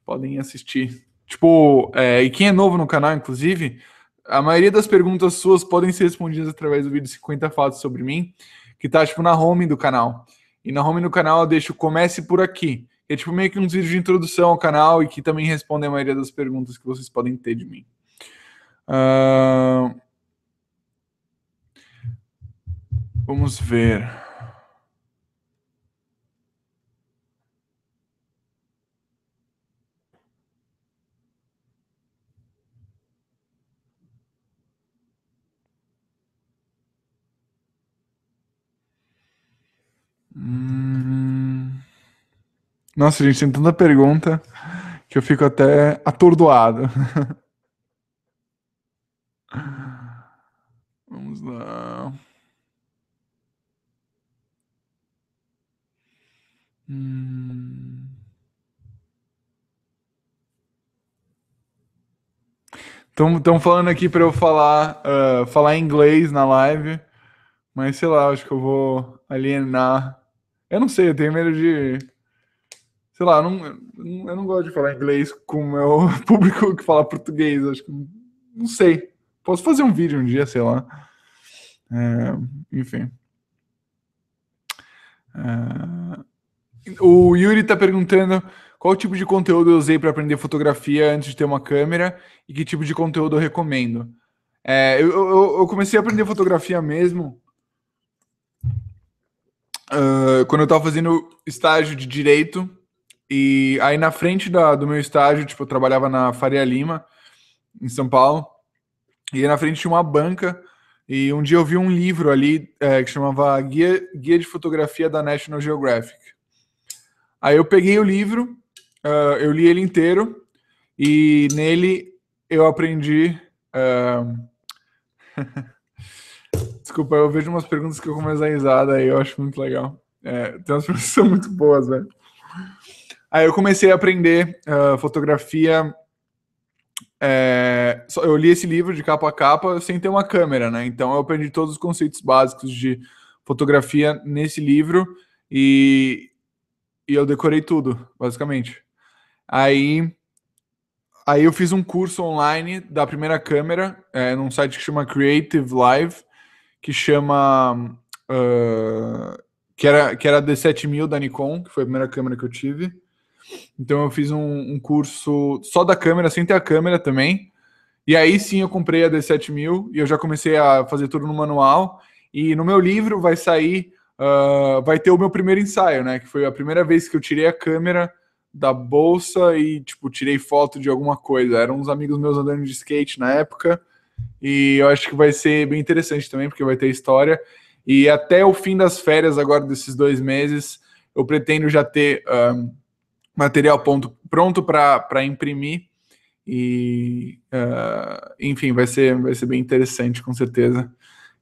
Podem assistir. Tipo, é, e quem é novo no canal, inclusive, a maioria das perguntas suas podem ser respondidas através do vídeo 50 Fatos sobre mim, que tá, tipo, na home do canal. E na home do canal eu deixo Comece por aqui. é tipo meio que uns vídeos de introdução ao canal e que também respondem a maioria das perguntas que vocês podem ter de mim. Uh... Vamos ver. Nossa, gente, tem tanta pergunta que eu fico até atordoado. *laughs* Vamos lá. Estão hum. falando aqui para eu falar, uh, falar inglês na live, mas sei lá, acho que eu vou alienar. Eu não sei, eu tenho medo de sei lá, eu não, eu não gosto de falar inglês com o meu *laughs* público que fala português. Acho que não sei. Posso fazer um vídeo um dia, sei lá. É, enfim. É, o Yuri está perguntando qual tipo de conteúdo eu usei para aprender fotografia antes de ter uma câmera e que tipo de conteúdo eu recomendo. É, eu, eu, eu comecei a aprender fotografia mesmo Uh, quando eu estava fazendo estágio de direito e aí na frente da, do meu estágio, tipo, eu trabalhava na Faria Lima, em São Paulo. E aí na frente tinha uma banca. E um dia eu vi um livro ali é, que chamava Guia, Guia de Fotografia da National Geographic. Aí eu peguei o livro, uh, eu li ele inteiro. E nele eu aprendi. Uh... *laughs* Desculpa, eu vejo umas perguntas que eu começo a risada aí eu acho muito legal. É, tem umas perguntas que são muito boas, velho. Aí eu comecei a aprender uh, fotografia. É, eu li esse livro de capa a capa sem ter uma câmera, né? Então eu aprendi todos os conceitos básicos de fotografia nesse livro e, e eu decorei tudo, basicamente. Aí, aí eu fiz um curso online da primeira câmera, é, num site que chama Creative Live, que chama. Uh, que era, que era D7000 da Nikon, que foi a primeira câmera que eu tive. Então eu fiz um, um, curso só da câmera, sem ter a câmera também. E aí sim eu comprei a D7000 e eu já comecei a fazer tudo no manual. E no meu livro vai sair, uh, vai ter o meu primeiro ensaio, né? Que foi a primeira vez que eu tirei a câmera da bolsa e, tipo, tirei foto de alguma coisa. Eram uns amigos meus andando de skate na época. E eu acho que vai ser bem interessante também, porque vai ter história. E até o fim das férias agora desses dois meses, eu pretendo já ter... Ah, material ponto, pronto para imprimir. E, uh, enfim, vai ser, vai ser bem interessante, com certeza,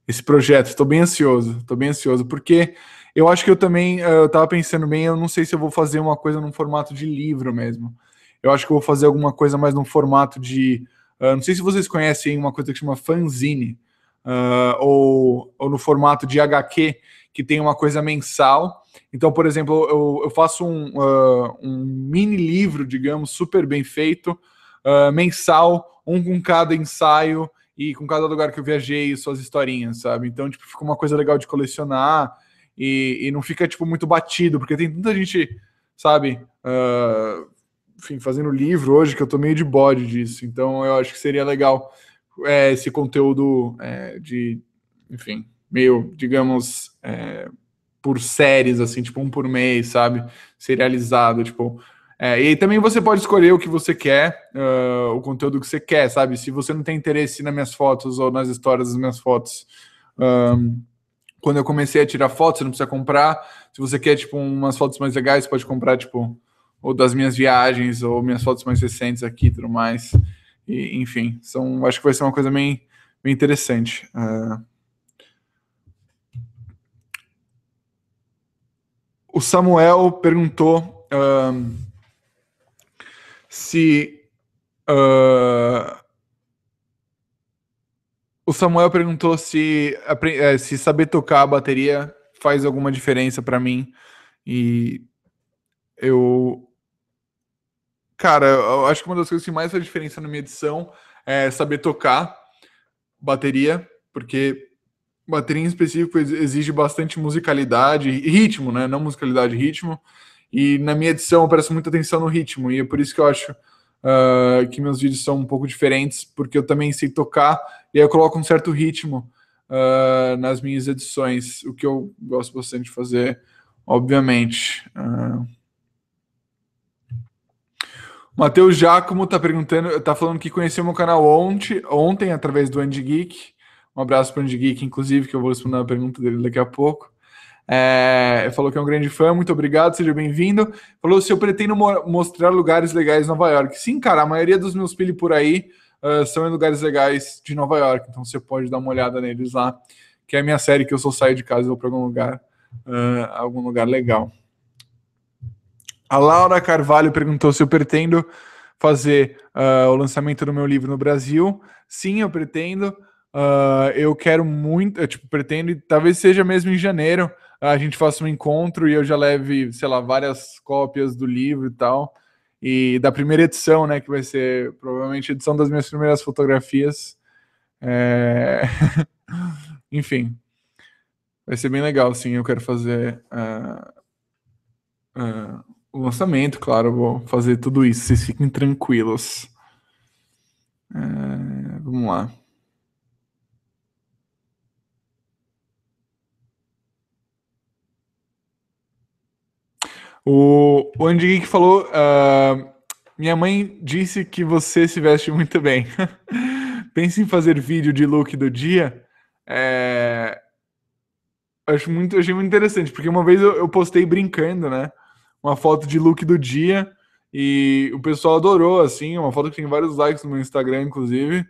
esse projeto. Estou bem ansioso, estou bem ansioso, porque eu acho que eu também, uh, eu estava pensando bem, eu não sei se eu vou fazer uma coisa num formato de livro mesmo. Eu acho que eu vou fazer alguma coisa mais num formato de... Uh, não sei se vocês conhecem uma coisa que chama fanzine, ou, ou no formato de HQ, que tem uma coisa mensal, então, por exemplo, eu, eu faço um, uh, um, mini livro, digamos, super bem feito, uh, mensal, um com cada ensaio e com cada lugar que eu viajei e suas historinhas, sabe? Então, tipo, fica uma coisa legal de colecionar e, e não fica, tipo, muito batido, porque tem tanta gente, sabe, uh, enfim, fazendo livro hoje que eu tô meio de bode disso. Então, eu acho que seria legal é, esse conteúdo é, de, enfim, meio, digamos, é, por séries, assim, tipo um por mês, sabe? Serializado, tipo. É, e também você pode escolher o que você quer, uh, o conteúdo que você quer, sabe? Se você não tem interesse nas minhas fotos ou nas histórias das minhas fotos. Um, quando eu comecei a tirar fotos, você não precisa comprar. Se você quer, tipo, umas fotos mais legais, pode comprar, tipo, ou das minhas viagens, ou minhas fotos mais recentes aqui tudo mais. E, enfim, são, acho que vai ser uma coisa bem, bem interessante. Uh, O Samuel perguntou um, se. Uh, o Samuel perguntou se, é, se saber tocar a bateria faz alguma diferença para mim. E eu. Cara, eu acho que uma das coisas que mais faz diferença na minha edição é saber tocar bateria, porque bateria em específico exige bastante musicalidade, ritmo, né? Não musicalidade, ritmo. E na minha edição eu presto muita atenção no ritmo, e é por isso que eu acho uh, que meus vídeos são um pouco diferentes, porque eu também sei tocar, e aí eu coloco um certo ritmo uh, nas minhas edições, o que eu gosto bastante de fazer, obviamente. Uh... Matheus Giacomo tá perguntando, tá falando que conheceu meu canal ontem, ontem através do Andy Geek um abraço para o Geek, inclusive, que eu vou responder a pergunta dele daqui a pouco. É, falou que é um grande fã, muito obrigado, seja bem-vindo. Falou se eu pretendo mo mostrar lugares legais em Nova York. Sim, cara, a maioria dos meus filhos por aí uh, são em lugares legais de Nova York, então você pode dar uma olhada neles lá, que é a minha série que eu só saio de casa e vou para algum lugar, uh, algum lugar legal. A Laura Carvalho perguntou se eu pretendo fazer uh, o lançamento do meu livro no Brasil. Sim, eu pretendo. Uh, eu quero muito, eu, tipo, pretendo, talvez seja mesmo em janeiro, a gente faça um encontro e eu já leve, sei lá, várias cópias do livro e tal, e da primeira edição, né, que vai ser provavelmente a edição das minhas primeiras fotografias. É... *laughs* Enfim, vai ser bem legal, sim, eu quero fazer uh, uh, o lançamento, claro, vou fazer tudo isso, vocês fiquem tranquilos. É, vamos lá. O, o Andy Geek falou: uh, Minha mãe disse que você se veste muito bem. *laughs* Pense em fazer vídeo de look do dia. É, acho muito, achei muito interessante, porque uma vez eu, eu, postei brincando, né? Uma foto de look do dia. E o pessoal adorou, assim, uma foto que tem vários likes no meu Instagram, inclusive.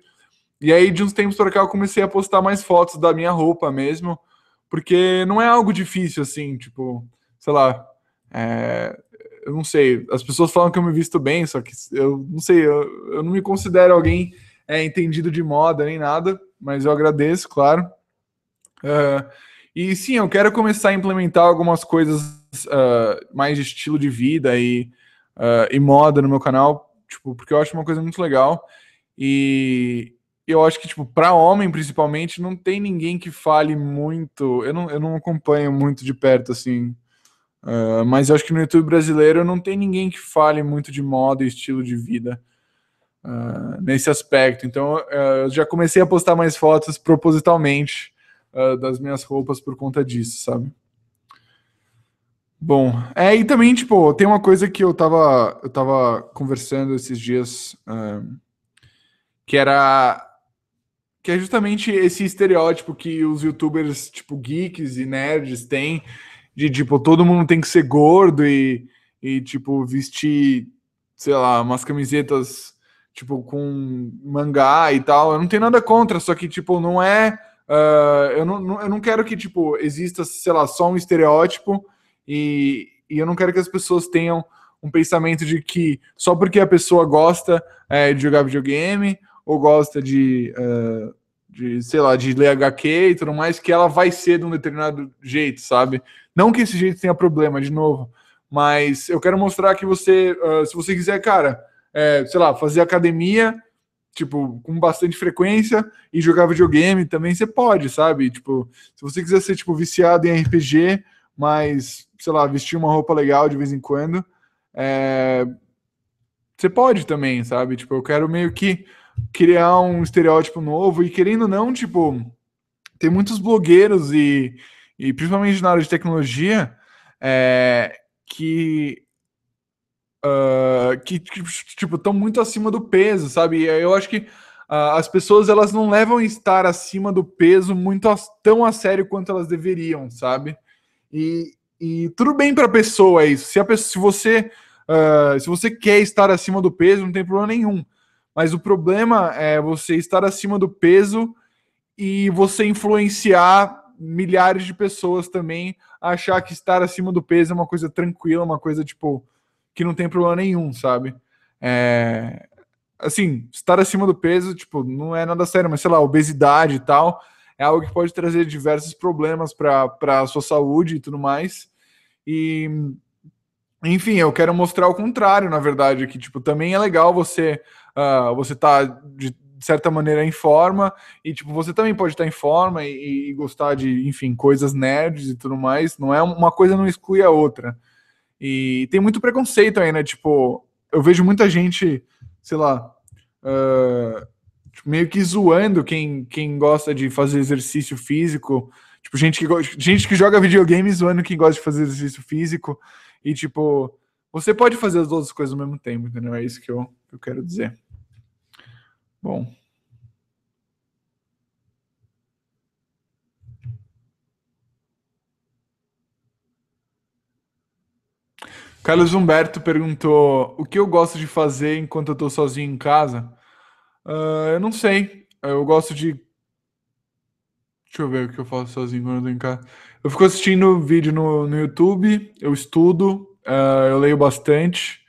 E aí, de uns tempos pra cá, eu comecei a postar mais fotos da minha roupa mesmo, porque não é algo difícil, assim, tipo, sei lá, é, eu não sei, as pessoas falam que eu me visto bem, só que eu não sei, eu, eu não me considero alguém é, entendido de moda nem nada, mas eu agradeço, claro. Uh, e sim, eu quero começar a implementar algumas coisas uh, mais de estilo de vida e, uh, e moda no meu canal, tipo, porque eu acho uma coisa muito legal. E eu acho que, tipo, para homem, principalmente, não tem ninguém que fale muito. Eu não, eu não acompanho muito de perto, assim, Uh, mas eu acho que no YouTube brasileiro não tem ninguém que fale muito de moda e estilo de vida uh, nesse aspecto. Então uh, eu já comecei a postar mais fotos propositalmente das minhas roupas por conta disso, sabe? Bom, é, e também, tipo, tem uma coisa que eu tava, eu tava conversando esses dias, que era que é justamente esse estereótipo que os youtubers, tipo, geeks e nerds têm, de tipo, todo mundo tem que ser gordo e, e tipo, vestir, sei lá, umas camisetas, tipo, com mangá e tal. Eu não tenho nada contra, só que, tipo, não é. Uh, eu, não, não, eu não quero que, tipo, exista, sei lá, só um estereótipo e, e eu não quero que as pessoas tenham um pensamento de que só porque a pessoa gosta é, de jogar videogame ou gosta de. Uh, de, sei lá, de ler HQ e tudo mais, que ela vai ser de um determinado jeito, sabe? Não que esse jeito tenha problema, de novo, mas eu quero mostrar que você, uh, se você quiser, cara, é, sei lá, fazer academia, tipo, com bastante frequência e jogar videogame também, você pode, sabe? Tipo, se você quiser ser, tipo, viciado em RPG, mas, sei lá, vestir uma roupa legal de vez em quando, é, você pode também, sabe? Tipo, eu quero meio que criar um estereótipo novo e querendo ou não, tipo, tem muitos blogueiros e, e principalmente na área de tecnologia é, que, uh, que, tipo estão muito acima do peso, sabe? Eu acho que uh, as pessoas elas não levam estar acima do peso muito a, tão a sério quanto elas deveriam, sabe? E, e tudo bem para a pessoa é isso. Se, a, se você uh, se você quer estar acima do peso, não tem problema nenhum. Mas o problema é você estar acima do peso e você influenciar milhares de pessoas também a achar que estar acima do peso é uma coisa tranquila, uma coisa tipo que não tem problema nenhum, sabe? É... Assim, estar acima do peso, tipo, não é nada sério, mas sei lá, obesidade e tal, é algo que pode trazer diversos problemas para a sua saúde e tudo mais. E enfim, eu quero mostrar o contrário, na verdade, que tipo, também é legal você uh, você tá de certa maneira em forma e tipo, você também pode estar tá em forma e, e, gostar de, enfim, coisas nerds e tudo mais, não é uma coisa não exclui a outra. E tem muito preconceito aí, né? Tipo, eu vejo muita gente, sei lá, uh, meio que zoando quem, quem gosta de fazer exercício físico. Tipo, gente que, gente que joga videogame zoando quem gosta de fazer exercício físico. E, tipo, você pode fazer as duas coisas ao mesmo tempo, entendeu? É isso que eu, que eu quero dizer. Bom. Carlos Humberto perguntou: o que eu gosto de fazer enquanto eu estou sozinho em casa? Uh, eu não sei. Eu gosto de. Deixa eu ver o que eu faço sozinho quando eu estou em casa. Eu fico assistindo vídeo no, no YouTube, eu estudo, uh, eu leio bastante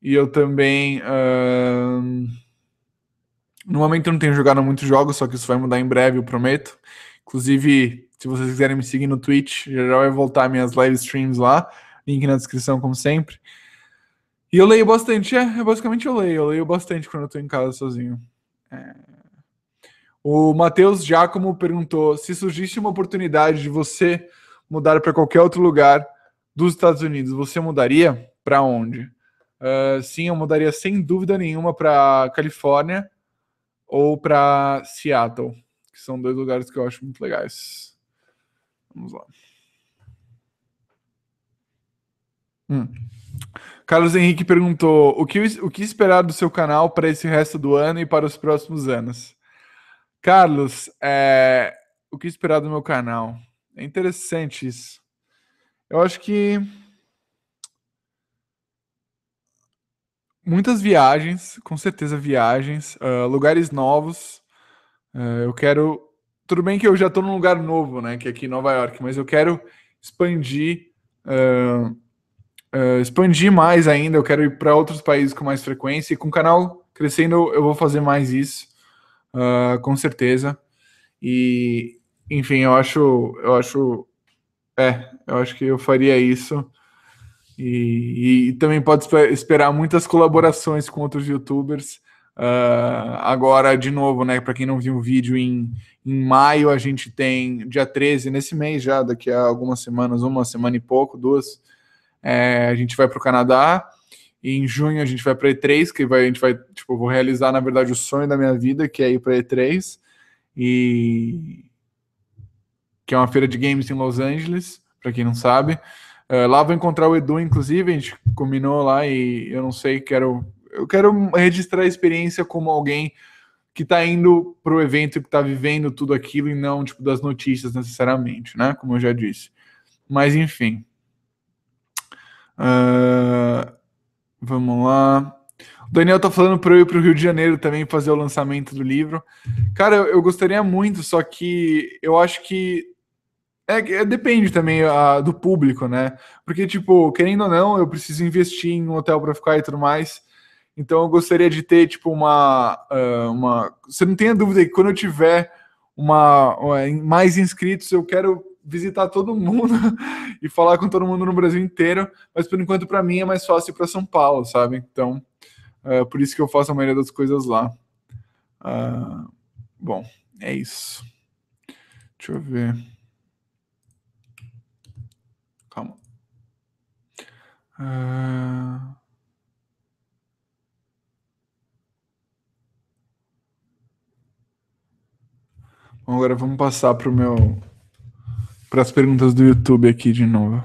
e eu também. Uh, no momento eu não tenho jogado muitos jogos, só que isso vai mudar em breve, eu prometo. Inclusive, se vocês quiserem me seguir no Twitch, já, já vai voltar minhas live streams lá. Link na descrição, como sempre. E eu leio bastante, é, é basicamente eu leio, eu leio bastante quando eu tô em casa sozinho. É, o Matheus Giacomo perguntou se surgisse uma oportunidade de você mudar para qualquer outro lugar dos Estados Unidos, você mudaria para onde? Uh, sim, eu mudaria sem dúvida nenhuma para Califórnia ou para Seattle, que são dois lugares que eu acho muito legais. Vamos lá. Hum. Carlos Henrique perguntou: o que, o que esperar do seu canal para esse resto do ano e para os próximos anos? Carlos, é, o que esperar do meu canal? É interessante isso. Eu acho que muitas viagens, com certeza viagens, uh, lugares novos. Uh, eu quero. Tudo bem que eu já estou num lugar novo, né? Que é aqui em Nova York, mas eu quero expandir, uh, expandir mais ainda. Eu quero ir para outros países com mais frequência e com o canal crescendo eu vou fazer mais isso uh, com certeza. E, enfim, eu acho, eu acho, é, eu acho que eu faria isso. E, e também pode esperar muitas colaborações com outros YouTubers. Uh, agora, de novo, né? Para quem não viu o vídeo, em, em maio a gente tem dia 13, nesse mês já, daqui a algumas semanas, uma semana e pouco, duas, é, a gente vai para o Canadá em junho a gente vai para E3, que vai, a gente vai, tipo, vou realizar, na verdade, o sonho da minha vida, que é ir para E3. E que é uma feira de games em Los Angeles, para quem não sabe. Uh, lá vou encontrar o Edu, inclusive, a gente combinou lá e eu não sei, quero. Eu quero registrar a experiência como alguém que está indo para o evento, que está vivendo tudo aquilo e não, tipo, das notícias necessariamente, né? Como eu já disse. Mas, enfim. Uh, Vamos lá. O Daniel tá falando para eu ir para o Rio de Janeiro também fazer o lançamento do livro. Cara, eu, eu gostaria muito, só que eu acho que é, é depende também a, do público, né? Porque, tipo, querendo ou não, eu preciso investir em um hotel para ficar e tudo mais. Então, eu gostaria de ter, tipo, uma. Ah, uma... Você não tenha dúvida que quando eu tiver uma, mais inscritos, eu quero visitar todo mundo *laughs* e falar com todo mundo no Brasil inteiro, mas por enquanto para mim é mais fácil para São Paulo, sabe? Então, é por isso que eu faço a maioria das coisas lá. Uh, bom, é isso. Deixa eu ver. Calma. Uh... Bom, agora vamos passar para o meu para as perguntas do YouTube aqui de novo.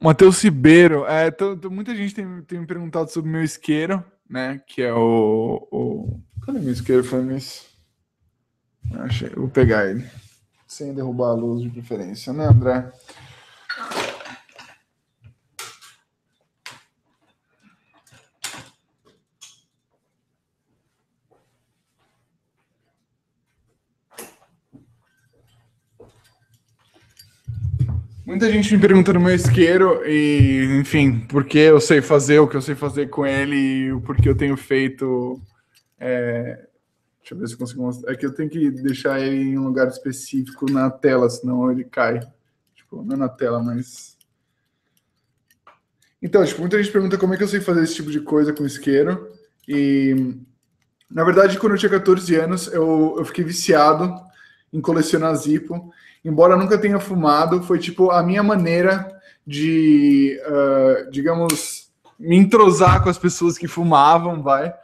Matheus Ribeiro, é, muita gente tem, tem, me perguntado sobre meu isqueiro, né? Que é o. o... Cadê meu isqueiro, Flames? Achei, vou pegar ele. Sem derrubar a luz de preferência, né, André? Muita gente me pergunta no meu isqueiro e, enfim, por que eu sei fazer o que eu sei fazer com ele e o porquê eu tenho feito é, Deixa eu ver se eu consigo mostrar. É que eu tenho que deixar ele em um lugar específico na tela, senão ele cai. Tipo, não é na tela, mas. Então, tipo, muita gente pergunta como é que eu sei fazer esse tipo de coisa com isqueiro. E, na verdade, quando eu tinha 14 anos, eu, eu fiquei viciado em colecionar Zippo. Embora eu nunca tenha fumado, foi tipo a minha maneira de, uh, digamos, me entrosar com as pessoas que fumavam, vai.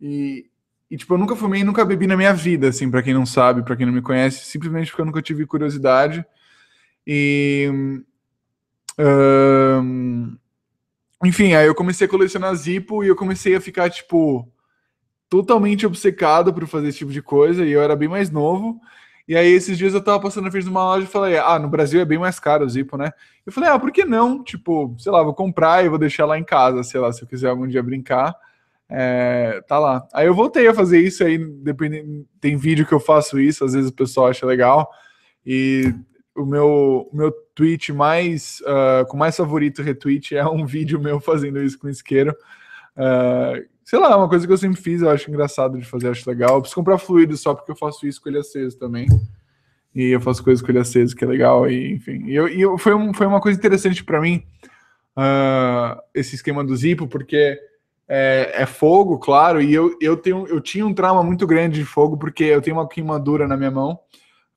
E, e, tipo, eu nunca fumei e nunca bebi na minha vida, assim, para quem não sabe, para quem não me conhece, simplesmente porque eu nunca tive curiosidade. E. Um, enfim, aí eu comecei a colecionar Zippo e eu comecei a ficar, tipo, totalmente obcecado por fazer esse tipo de coisa. E eu era bem mais novo. E aí, esses dias eu tava passando na frente de uma loja e falei: Ah, no Brasil é bem mais caro o Zippo, né? Eu falei: Ah, por que não? Tipo, sei lá, vou comprar e vou deixar lá em casa, sei lá, se eu quiser algum dia brincar. É, tá lá. Aí eu voltei a fazer isso aí, dependendo, tem vídeo que eu faço isso, às vezes o pessoal acha legal. E o meu, meu tweet mais uh, com mais favorito retweet é um *laughs* vídeo meu fazendo isso com isqueiro. Uh, sei lá, é uma coisa que eu sempre fiz, eu acho engraçado de fazer, acho legal. Eu preciso comprar fluido só porque eu faço isso com ele aceso também. E eu faço coisas com ele aceso que é legal, e enfim. E, eu, e eu, foi, um, foi uma coisa interessante para mim, uh, esse esquema do Zipo, porque é, é, fogo, claro, e eu, eu, tenho, eu tinha um trauma muito grande de fogo, porque eu tenho uma queimadura na minha mão,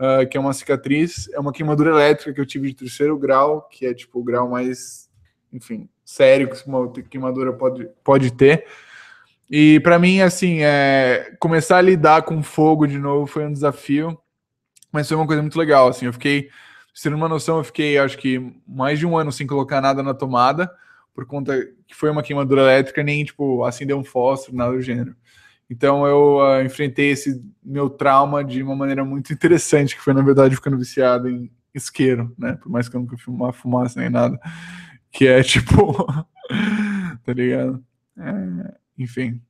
uh, que é uma cicatriz, é uma queimadura elétrica que eu tive de terceiro grau, que é tipo o grau mais, enfim, sério que uma queimadura pode, pode ter. E para mim, assim, é, começar a lidar com fogo de novo foi um desafio, mas foi uma coisa muito legal, assim, eu fiquei, se uma noção, eu fiquei, acho que mais de um ano sem colocar nada na tomada, por conta que foi uma queimadura elétrica, nem tipo acender um fósforo, nada do gênero. Então eu uh, enfrentei esse meu trauma de uma maneira muito interessante, que foi na verdade ficando viciado em isqueiro, né? Por mais que eu nunca fumar fumaça nem nada, que é *laughs* tipo, tá ligado? É, enfim.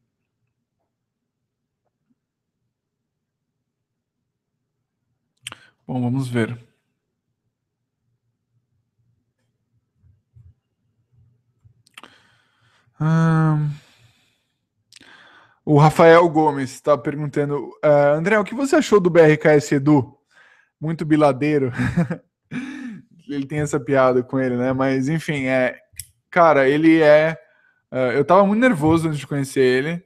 Bom, vamos ver. Ah, o Rafael Gomes está perguntando: uh, André, o que você achou do BRKS Edu? Muito biladeiro. *laughs* ele tem essa piada com ele, né? Mas enfim, é. Cara, ele é. Uh, eu tava muito nervoso antes de conhecer ele.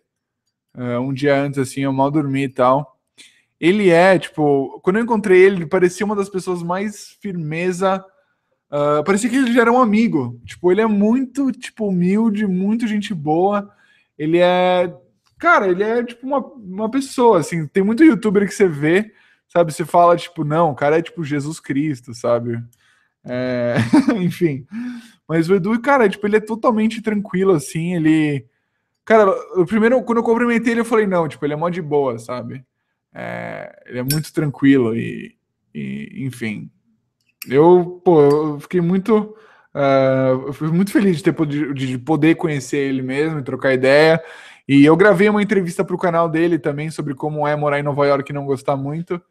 Uh, um dia antes, assim, eu mal dormi e tal. Ele é, tipo, quando eu encontrei ele, ele parecia uma das pessoas mais firmeza Uh, parecia que ele já era um amigo. Tipo, ele é muito, tipo, humilde, muito gente boa. Ele é. Cara, ele é tipo uma, uma pessoa, assim. Tem muito youtuber que você vê, sabe? Você fala, tipo, não, o cara é tipo Jesus Cristo, sabe? É... *laughs* Enfim. Mas o Edu, cara, tipo, ele é totalmente tranquilo, assim. Ele. Cara, o primeiro, quando eu cumprimentei ele, eu falei, não, tipo, ele é mó de boa, sabe? É... Ele é muito tranquilo e, e enfim. Eu, pô, eu fiquei muito. Uh, eu fui muito feliz de, ter, de poder conhecer ele mesmo e trocar ideia. E eu gravei uma entrevista para o canal dele também sobre como é morar em Nova York e não gostar muito,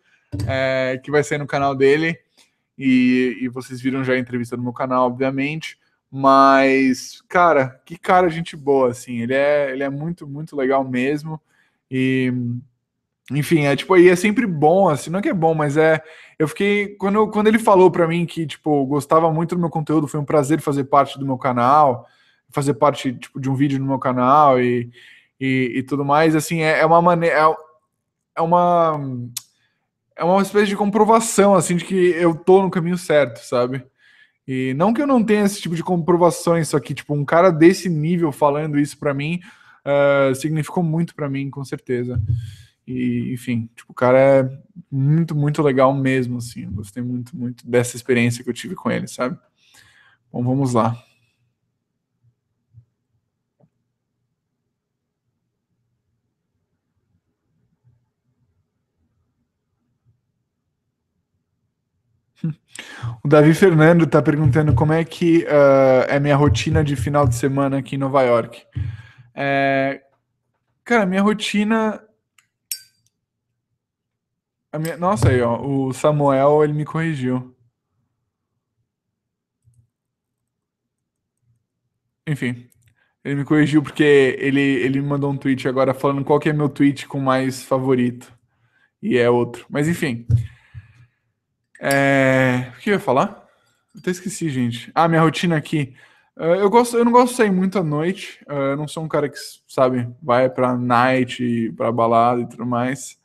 é, que vai sair no canal dele. E, e, vocês viram já a entrevista no meu canal, obviamente. Mas, cara, que cara gente boa, assim. Ele é, ele é muito, muito legal mesmo. E enfim, é tipo, aí é sempre bom, assim, não é que é bom, mas é. Eu fiquei. Quando, quando ele falou para mim que, tipo, gostava muito do meu conteúdo, foi um prazer fazer parte do meu canal, fazer parte, tipo, de um vídeo no meu canal e, e, e tudo mais, assim, é, é uma maneira. É, é uma. É uma espécie de comprovação, assim, de que eu tô no caminho certo, sabe? E não que eu não tenha esse tipo de comprovações, só que, tipo, um cara desse nível falando isso para mim uh, significou muito para mim, com certeza. E, enfim, tipo, o cara é muito, muito legal mesmo, assim. Eu gostei muito, muito dessa experiência que eu tive com ele, sabe? Bom, vamos lá. *laughs* O Davi Fernando está perguntando como é que uh, é minha rotina de final de semana aqui em Nova York. É, cara, minha rotina minha... Nossa, aí, ó. O Samuel, ele me corrigiu. Enfim. Ele me corrigiu porque ele, ele me mandou um tweet agora falando qual que é meu tweet com mais favorito. E é outro. Mas enfim. É... O que eu ia falar? Eu até esqueci, gente. Ah, minha rotina aqui. Uh, eu, gosto, eu não gosto de sair muito à noite. Uh, eu não sou um cara que, sabe, vai pra night, pra balada e tudo mais.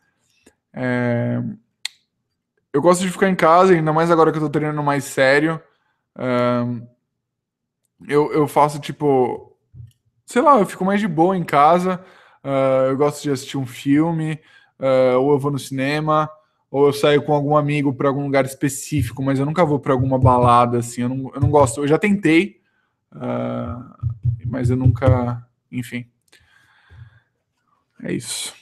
É... Eu gosto de ficar em casa, ainda mais agora que eu tô treinando mais sério. É, eu, eu faço tipo. Sei lá, eu fico mais de boa em casa. É, eu gosto de assistir um filme, é, ou eu vou no cinema, ou eu saio com algum amigo para algum lugar específico, mas eu nunca vou para alguma balada assim. Eu não, eu não gosto. Eu já tentei, mas eu nunca. Enfim. É isso.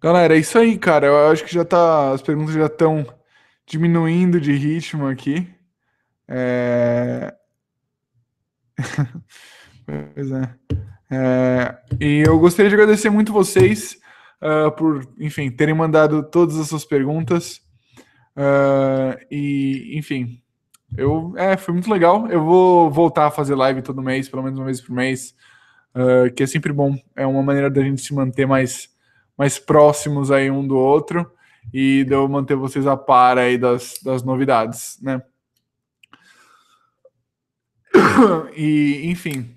Galera, é isso aí, cara. Eu acho que já tá. As perguntas já estão diminuindo de ritmo aqui. É... *laughs* pois é. é. E eu gostaria de agradecer muito vocês uh, por, enfim, terem mandado todas as suas perguntas. Uh, e, enfim, eu, é, foi muito legal. Eu vou voltar a fazer live todo mês, pelo menos uma vez por mês, uh, que é sempre bom. É uma maneira da gente se manter mais mais próximos aí um do outro e de eu manter vocês a par aí das, das novidades, né? *coughs* E, enfim,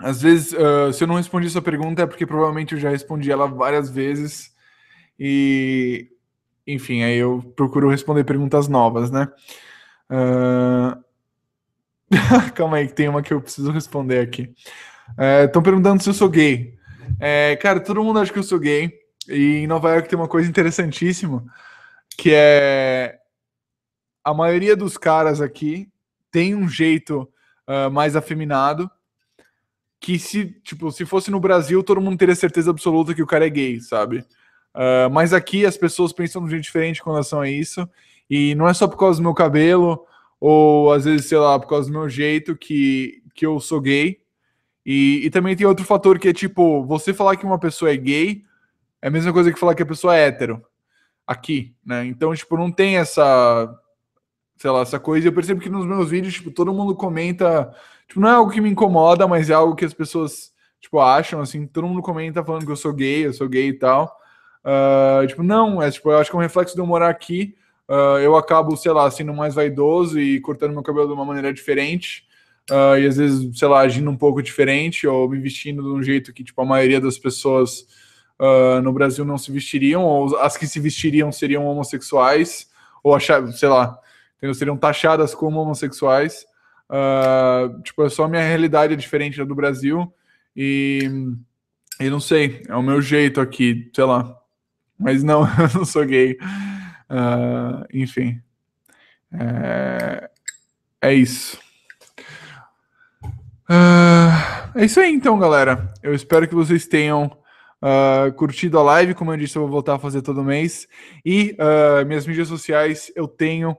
às vezes, uh, se eu não respondi sua pergunta é porque provavelmente eu já respondi ela várias vezes e, enfim, aí eu procuro responder perguntas novas, né? Uh... *laughs* Calma aí, que tem uma que eu preciso responder aqui. Estão ah, perguntando se eu sou gay. É, cara, todo mundo acha que eu sou gay. E em Nova York tem uma coisa interessantíssima, que é a maioria dos caras aqui tem um jeito uh, mais afeminado que se, tipo, se fosse no Brasil, todo mundo teria certeza absoluta que o cara é gay, sabe? Uh, mas aqui as pessoas pensam de um jeito diferente com relação a isso. E não é só por causa do meu cabelo, ou às vezes, sei lá, por causa do meu jeito que, que eu sou gay. E, e também tem outro fator que é tipo, você falar que uma pessoa é gay é a mesma coisa que falar que a pessoa é hétero aqui, né? Então, tipo, não tem essa, sei lá, essa coisa. Eu percebo que nos meus vídeos, tipo, todo mundo comenta, tipo, não é algo que me incomoda, mas é algo que as pessoas, tipo, acham, assim, todo mundo comenta falando que eu sou gay, eu sou gay e tal. Uh, tipo, não, é, tipo, eu acho que é um reflexo de eu morar aqui, uh, eu acabo, sei lá, sendo mais vaidoso e cortando meu cabelo de uma maneira diferente uh, e às vezes, sei lá, agindo um pouco diferente ou me vestindo de um jeito que, tipo, a maioria das pessoas uh, no Brasil não se vestiriam, ou as que se vestiriam seriam homossexuais, ou achar, sei lá, seriam taxadas como homossexuais. Uh, tipo, é só minha realidade é diferente da do Brasil e, e não sei, é o meu jeito aqui, sei lá. Mas não, *laughs* eu não sou gay. Uh, enfim, é, é isso. Uh, é isso aí então, galera. Eu espero que vocês tenham uh, curtido a live. Como eu disse, eu vou voltar a fazer todo mês. E uh, minhas mídias sociais eu tenho.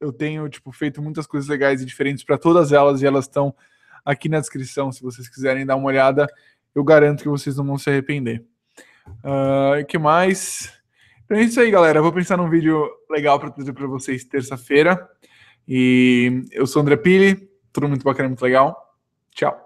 eu tenho tipo feito muitas coisas legais e diferentes para todas elas e elas estão aqui na descrição se vocês quiserem dar uma olhada eu garanto que vocês não vão se arrepender uh, que mais então é isso aí galera eu vou pensar num vídeo legal para trazer para vocês terça-feira e eu sou André Pili tudo muito bacana, muito legal. Tchau.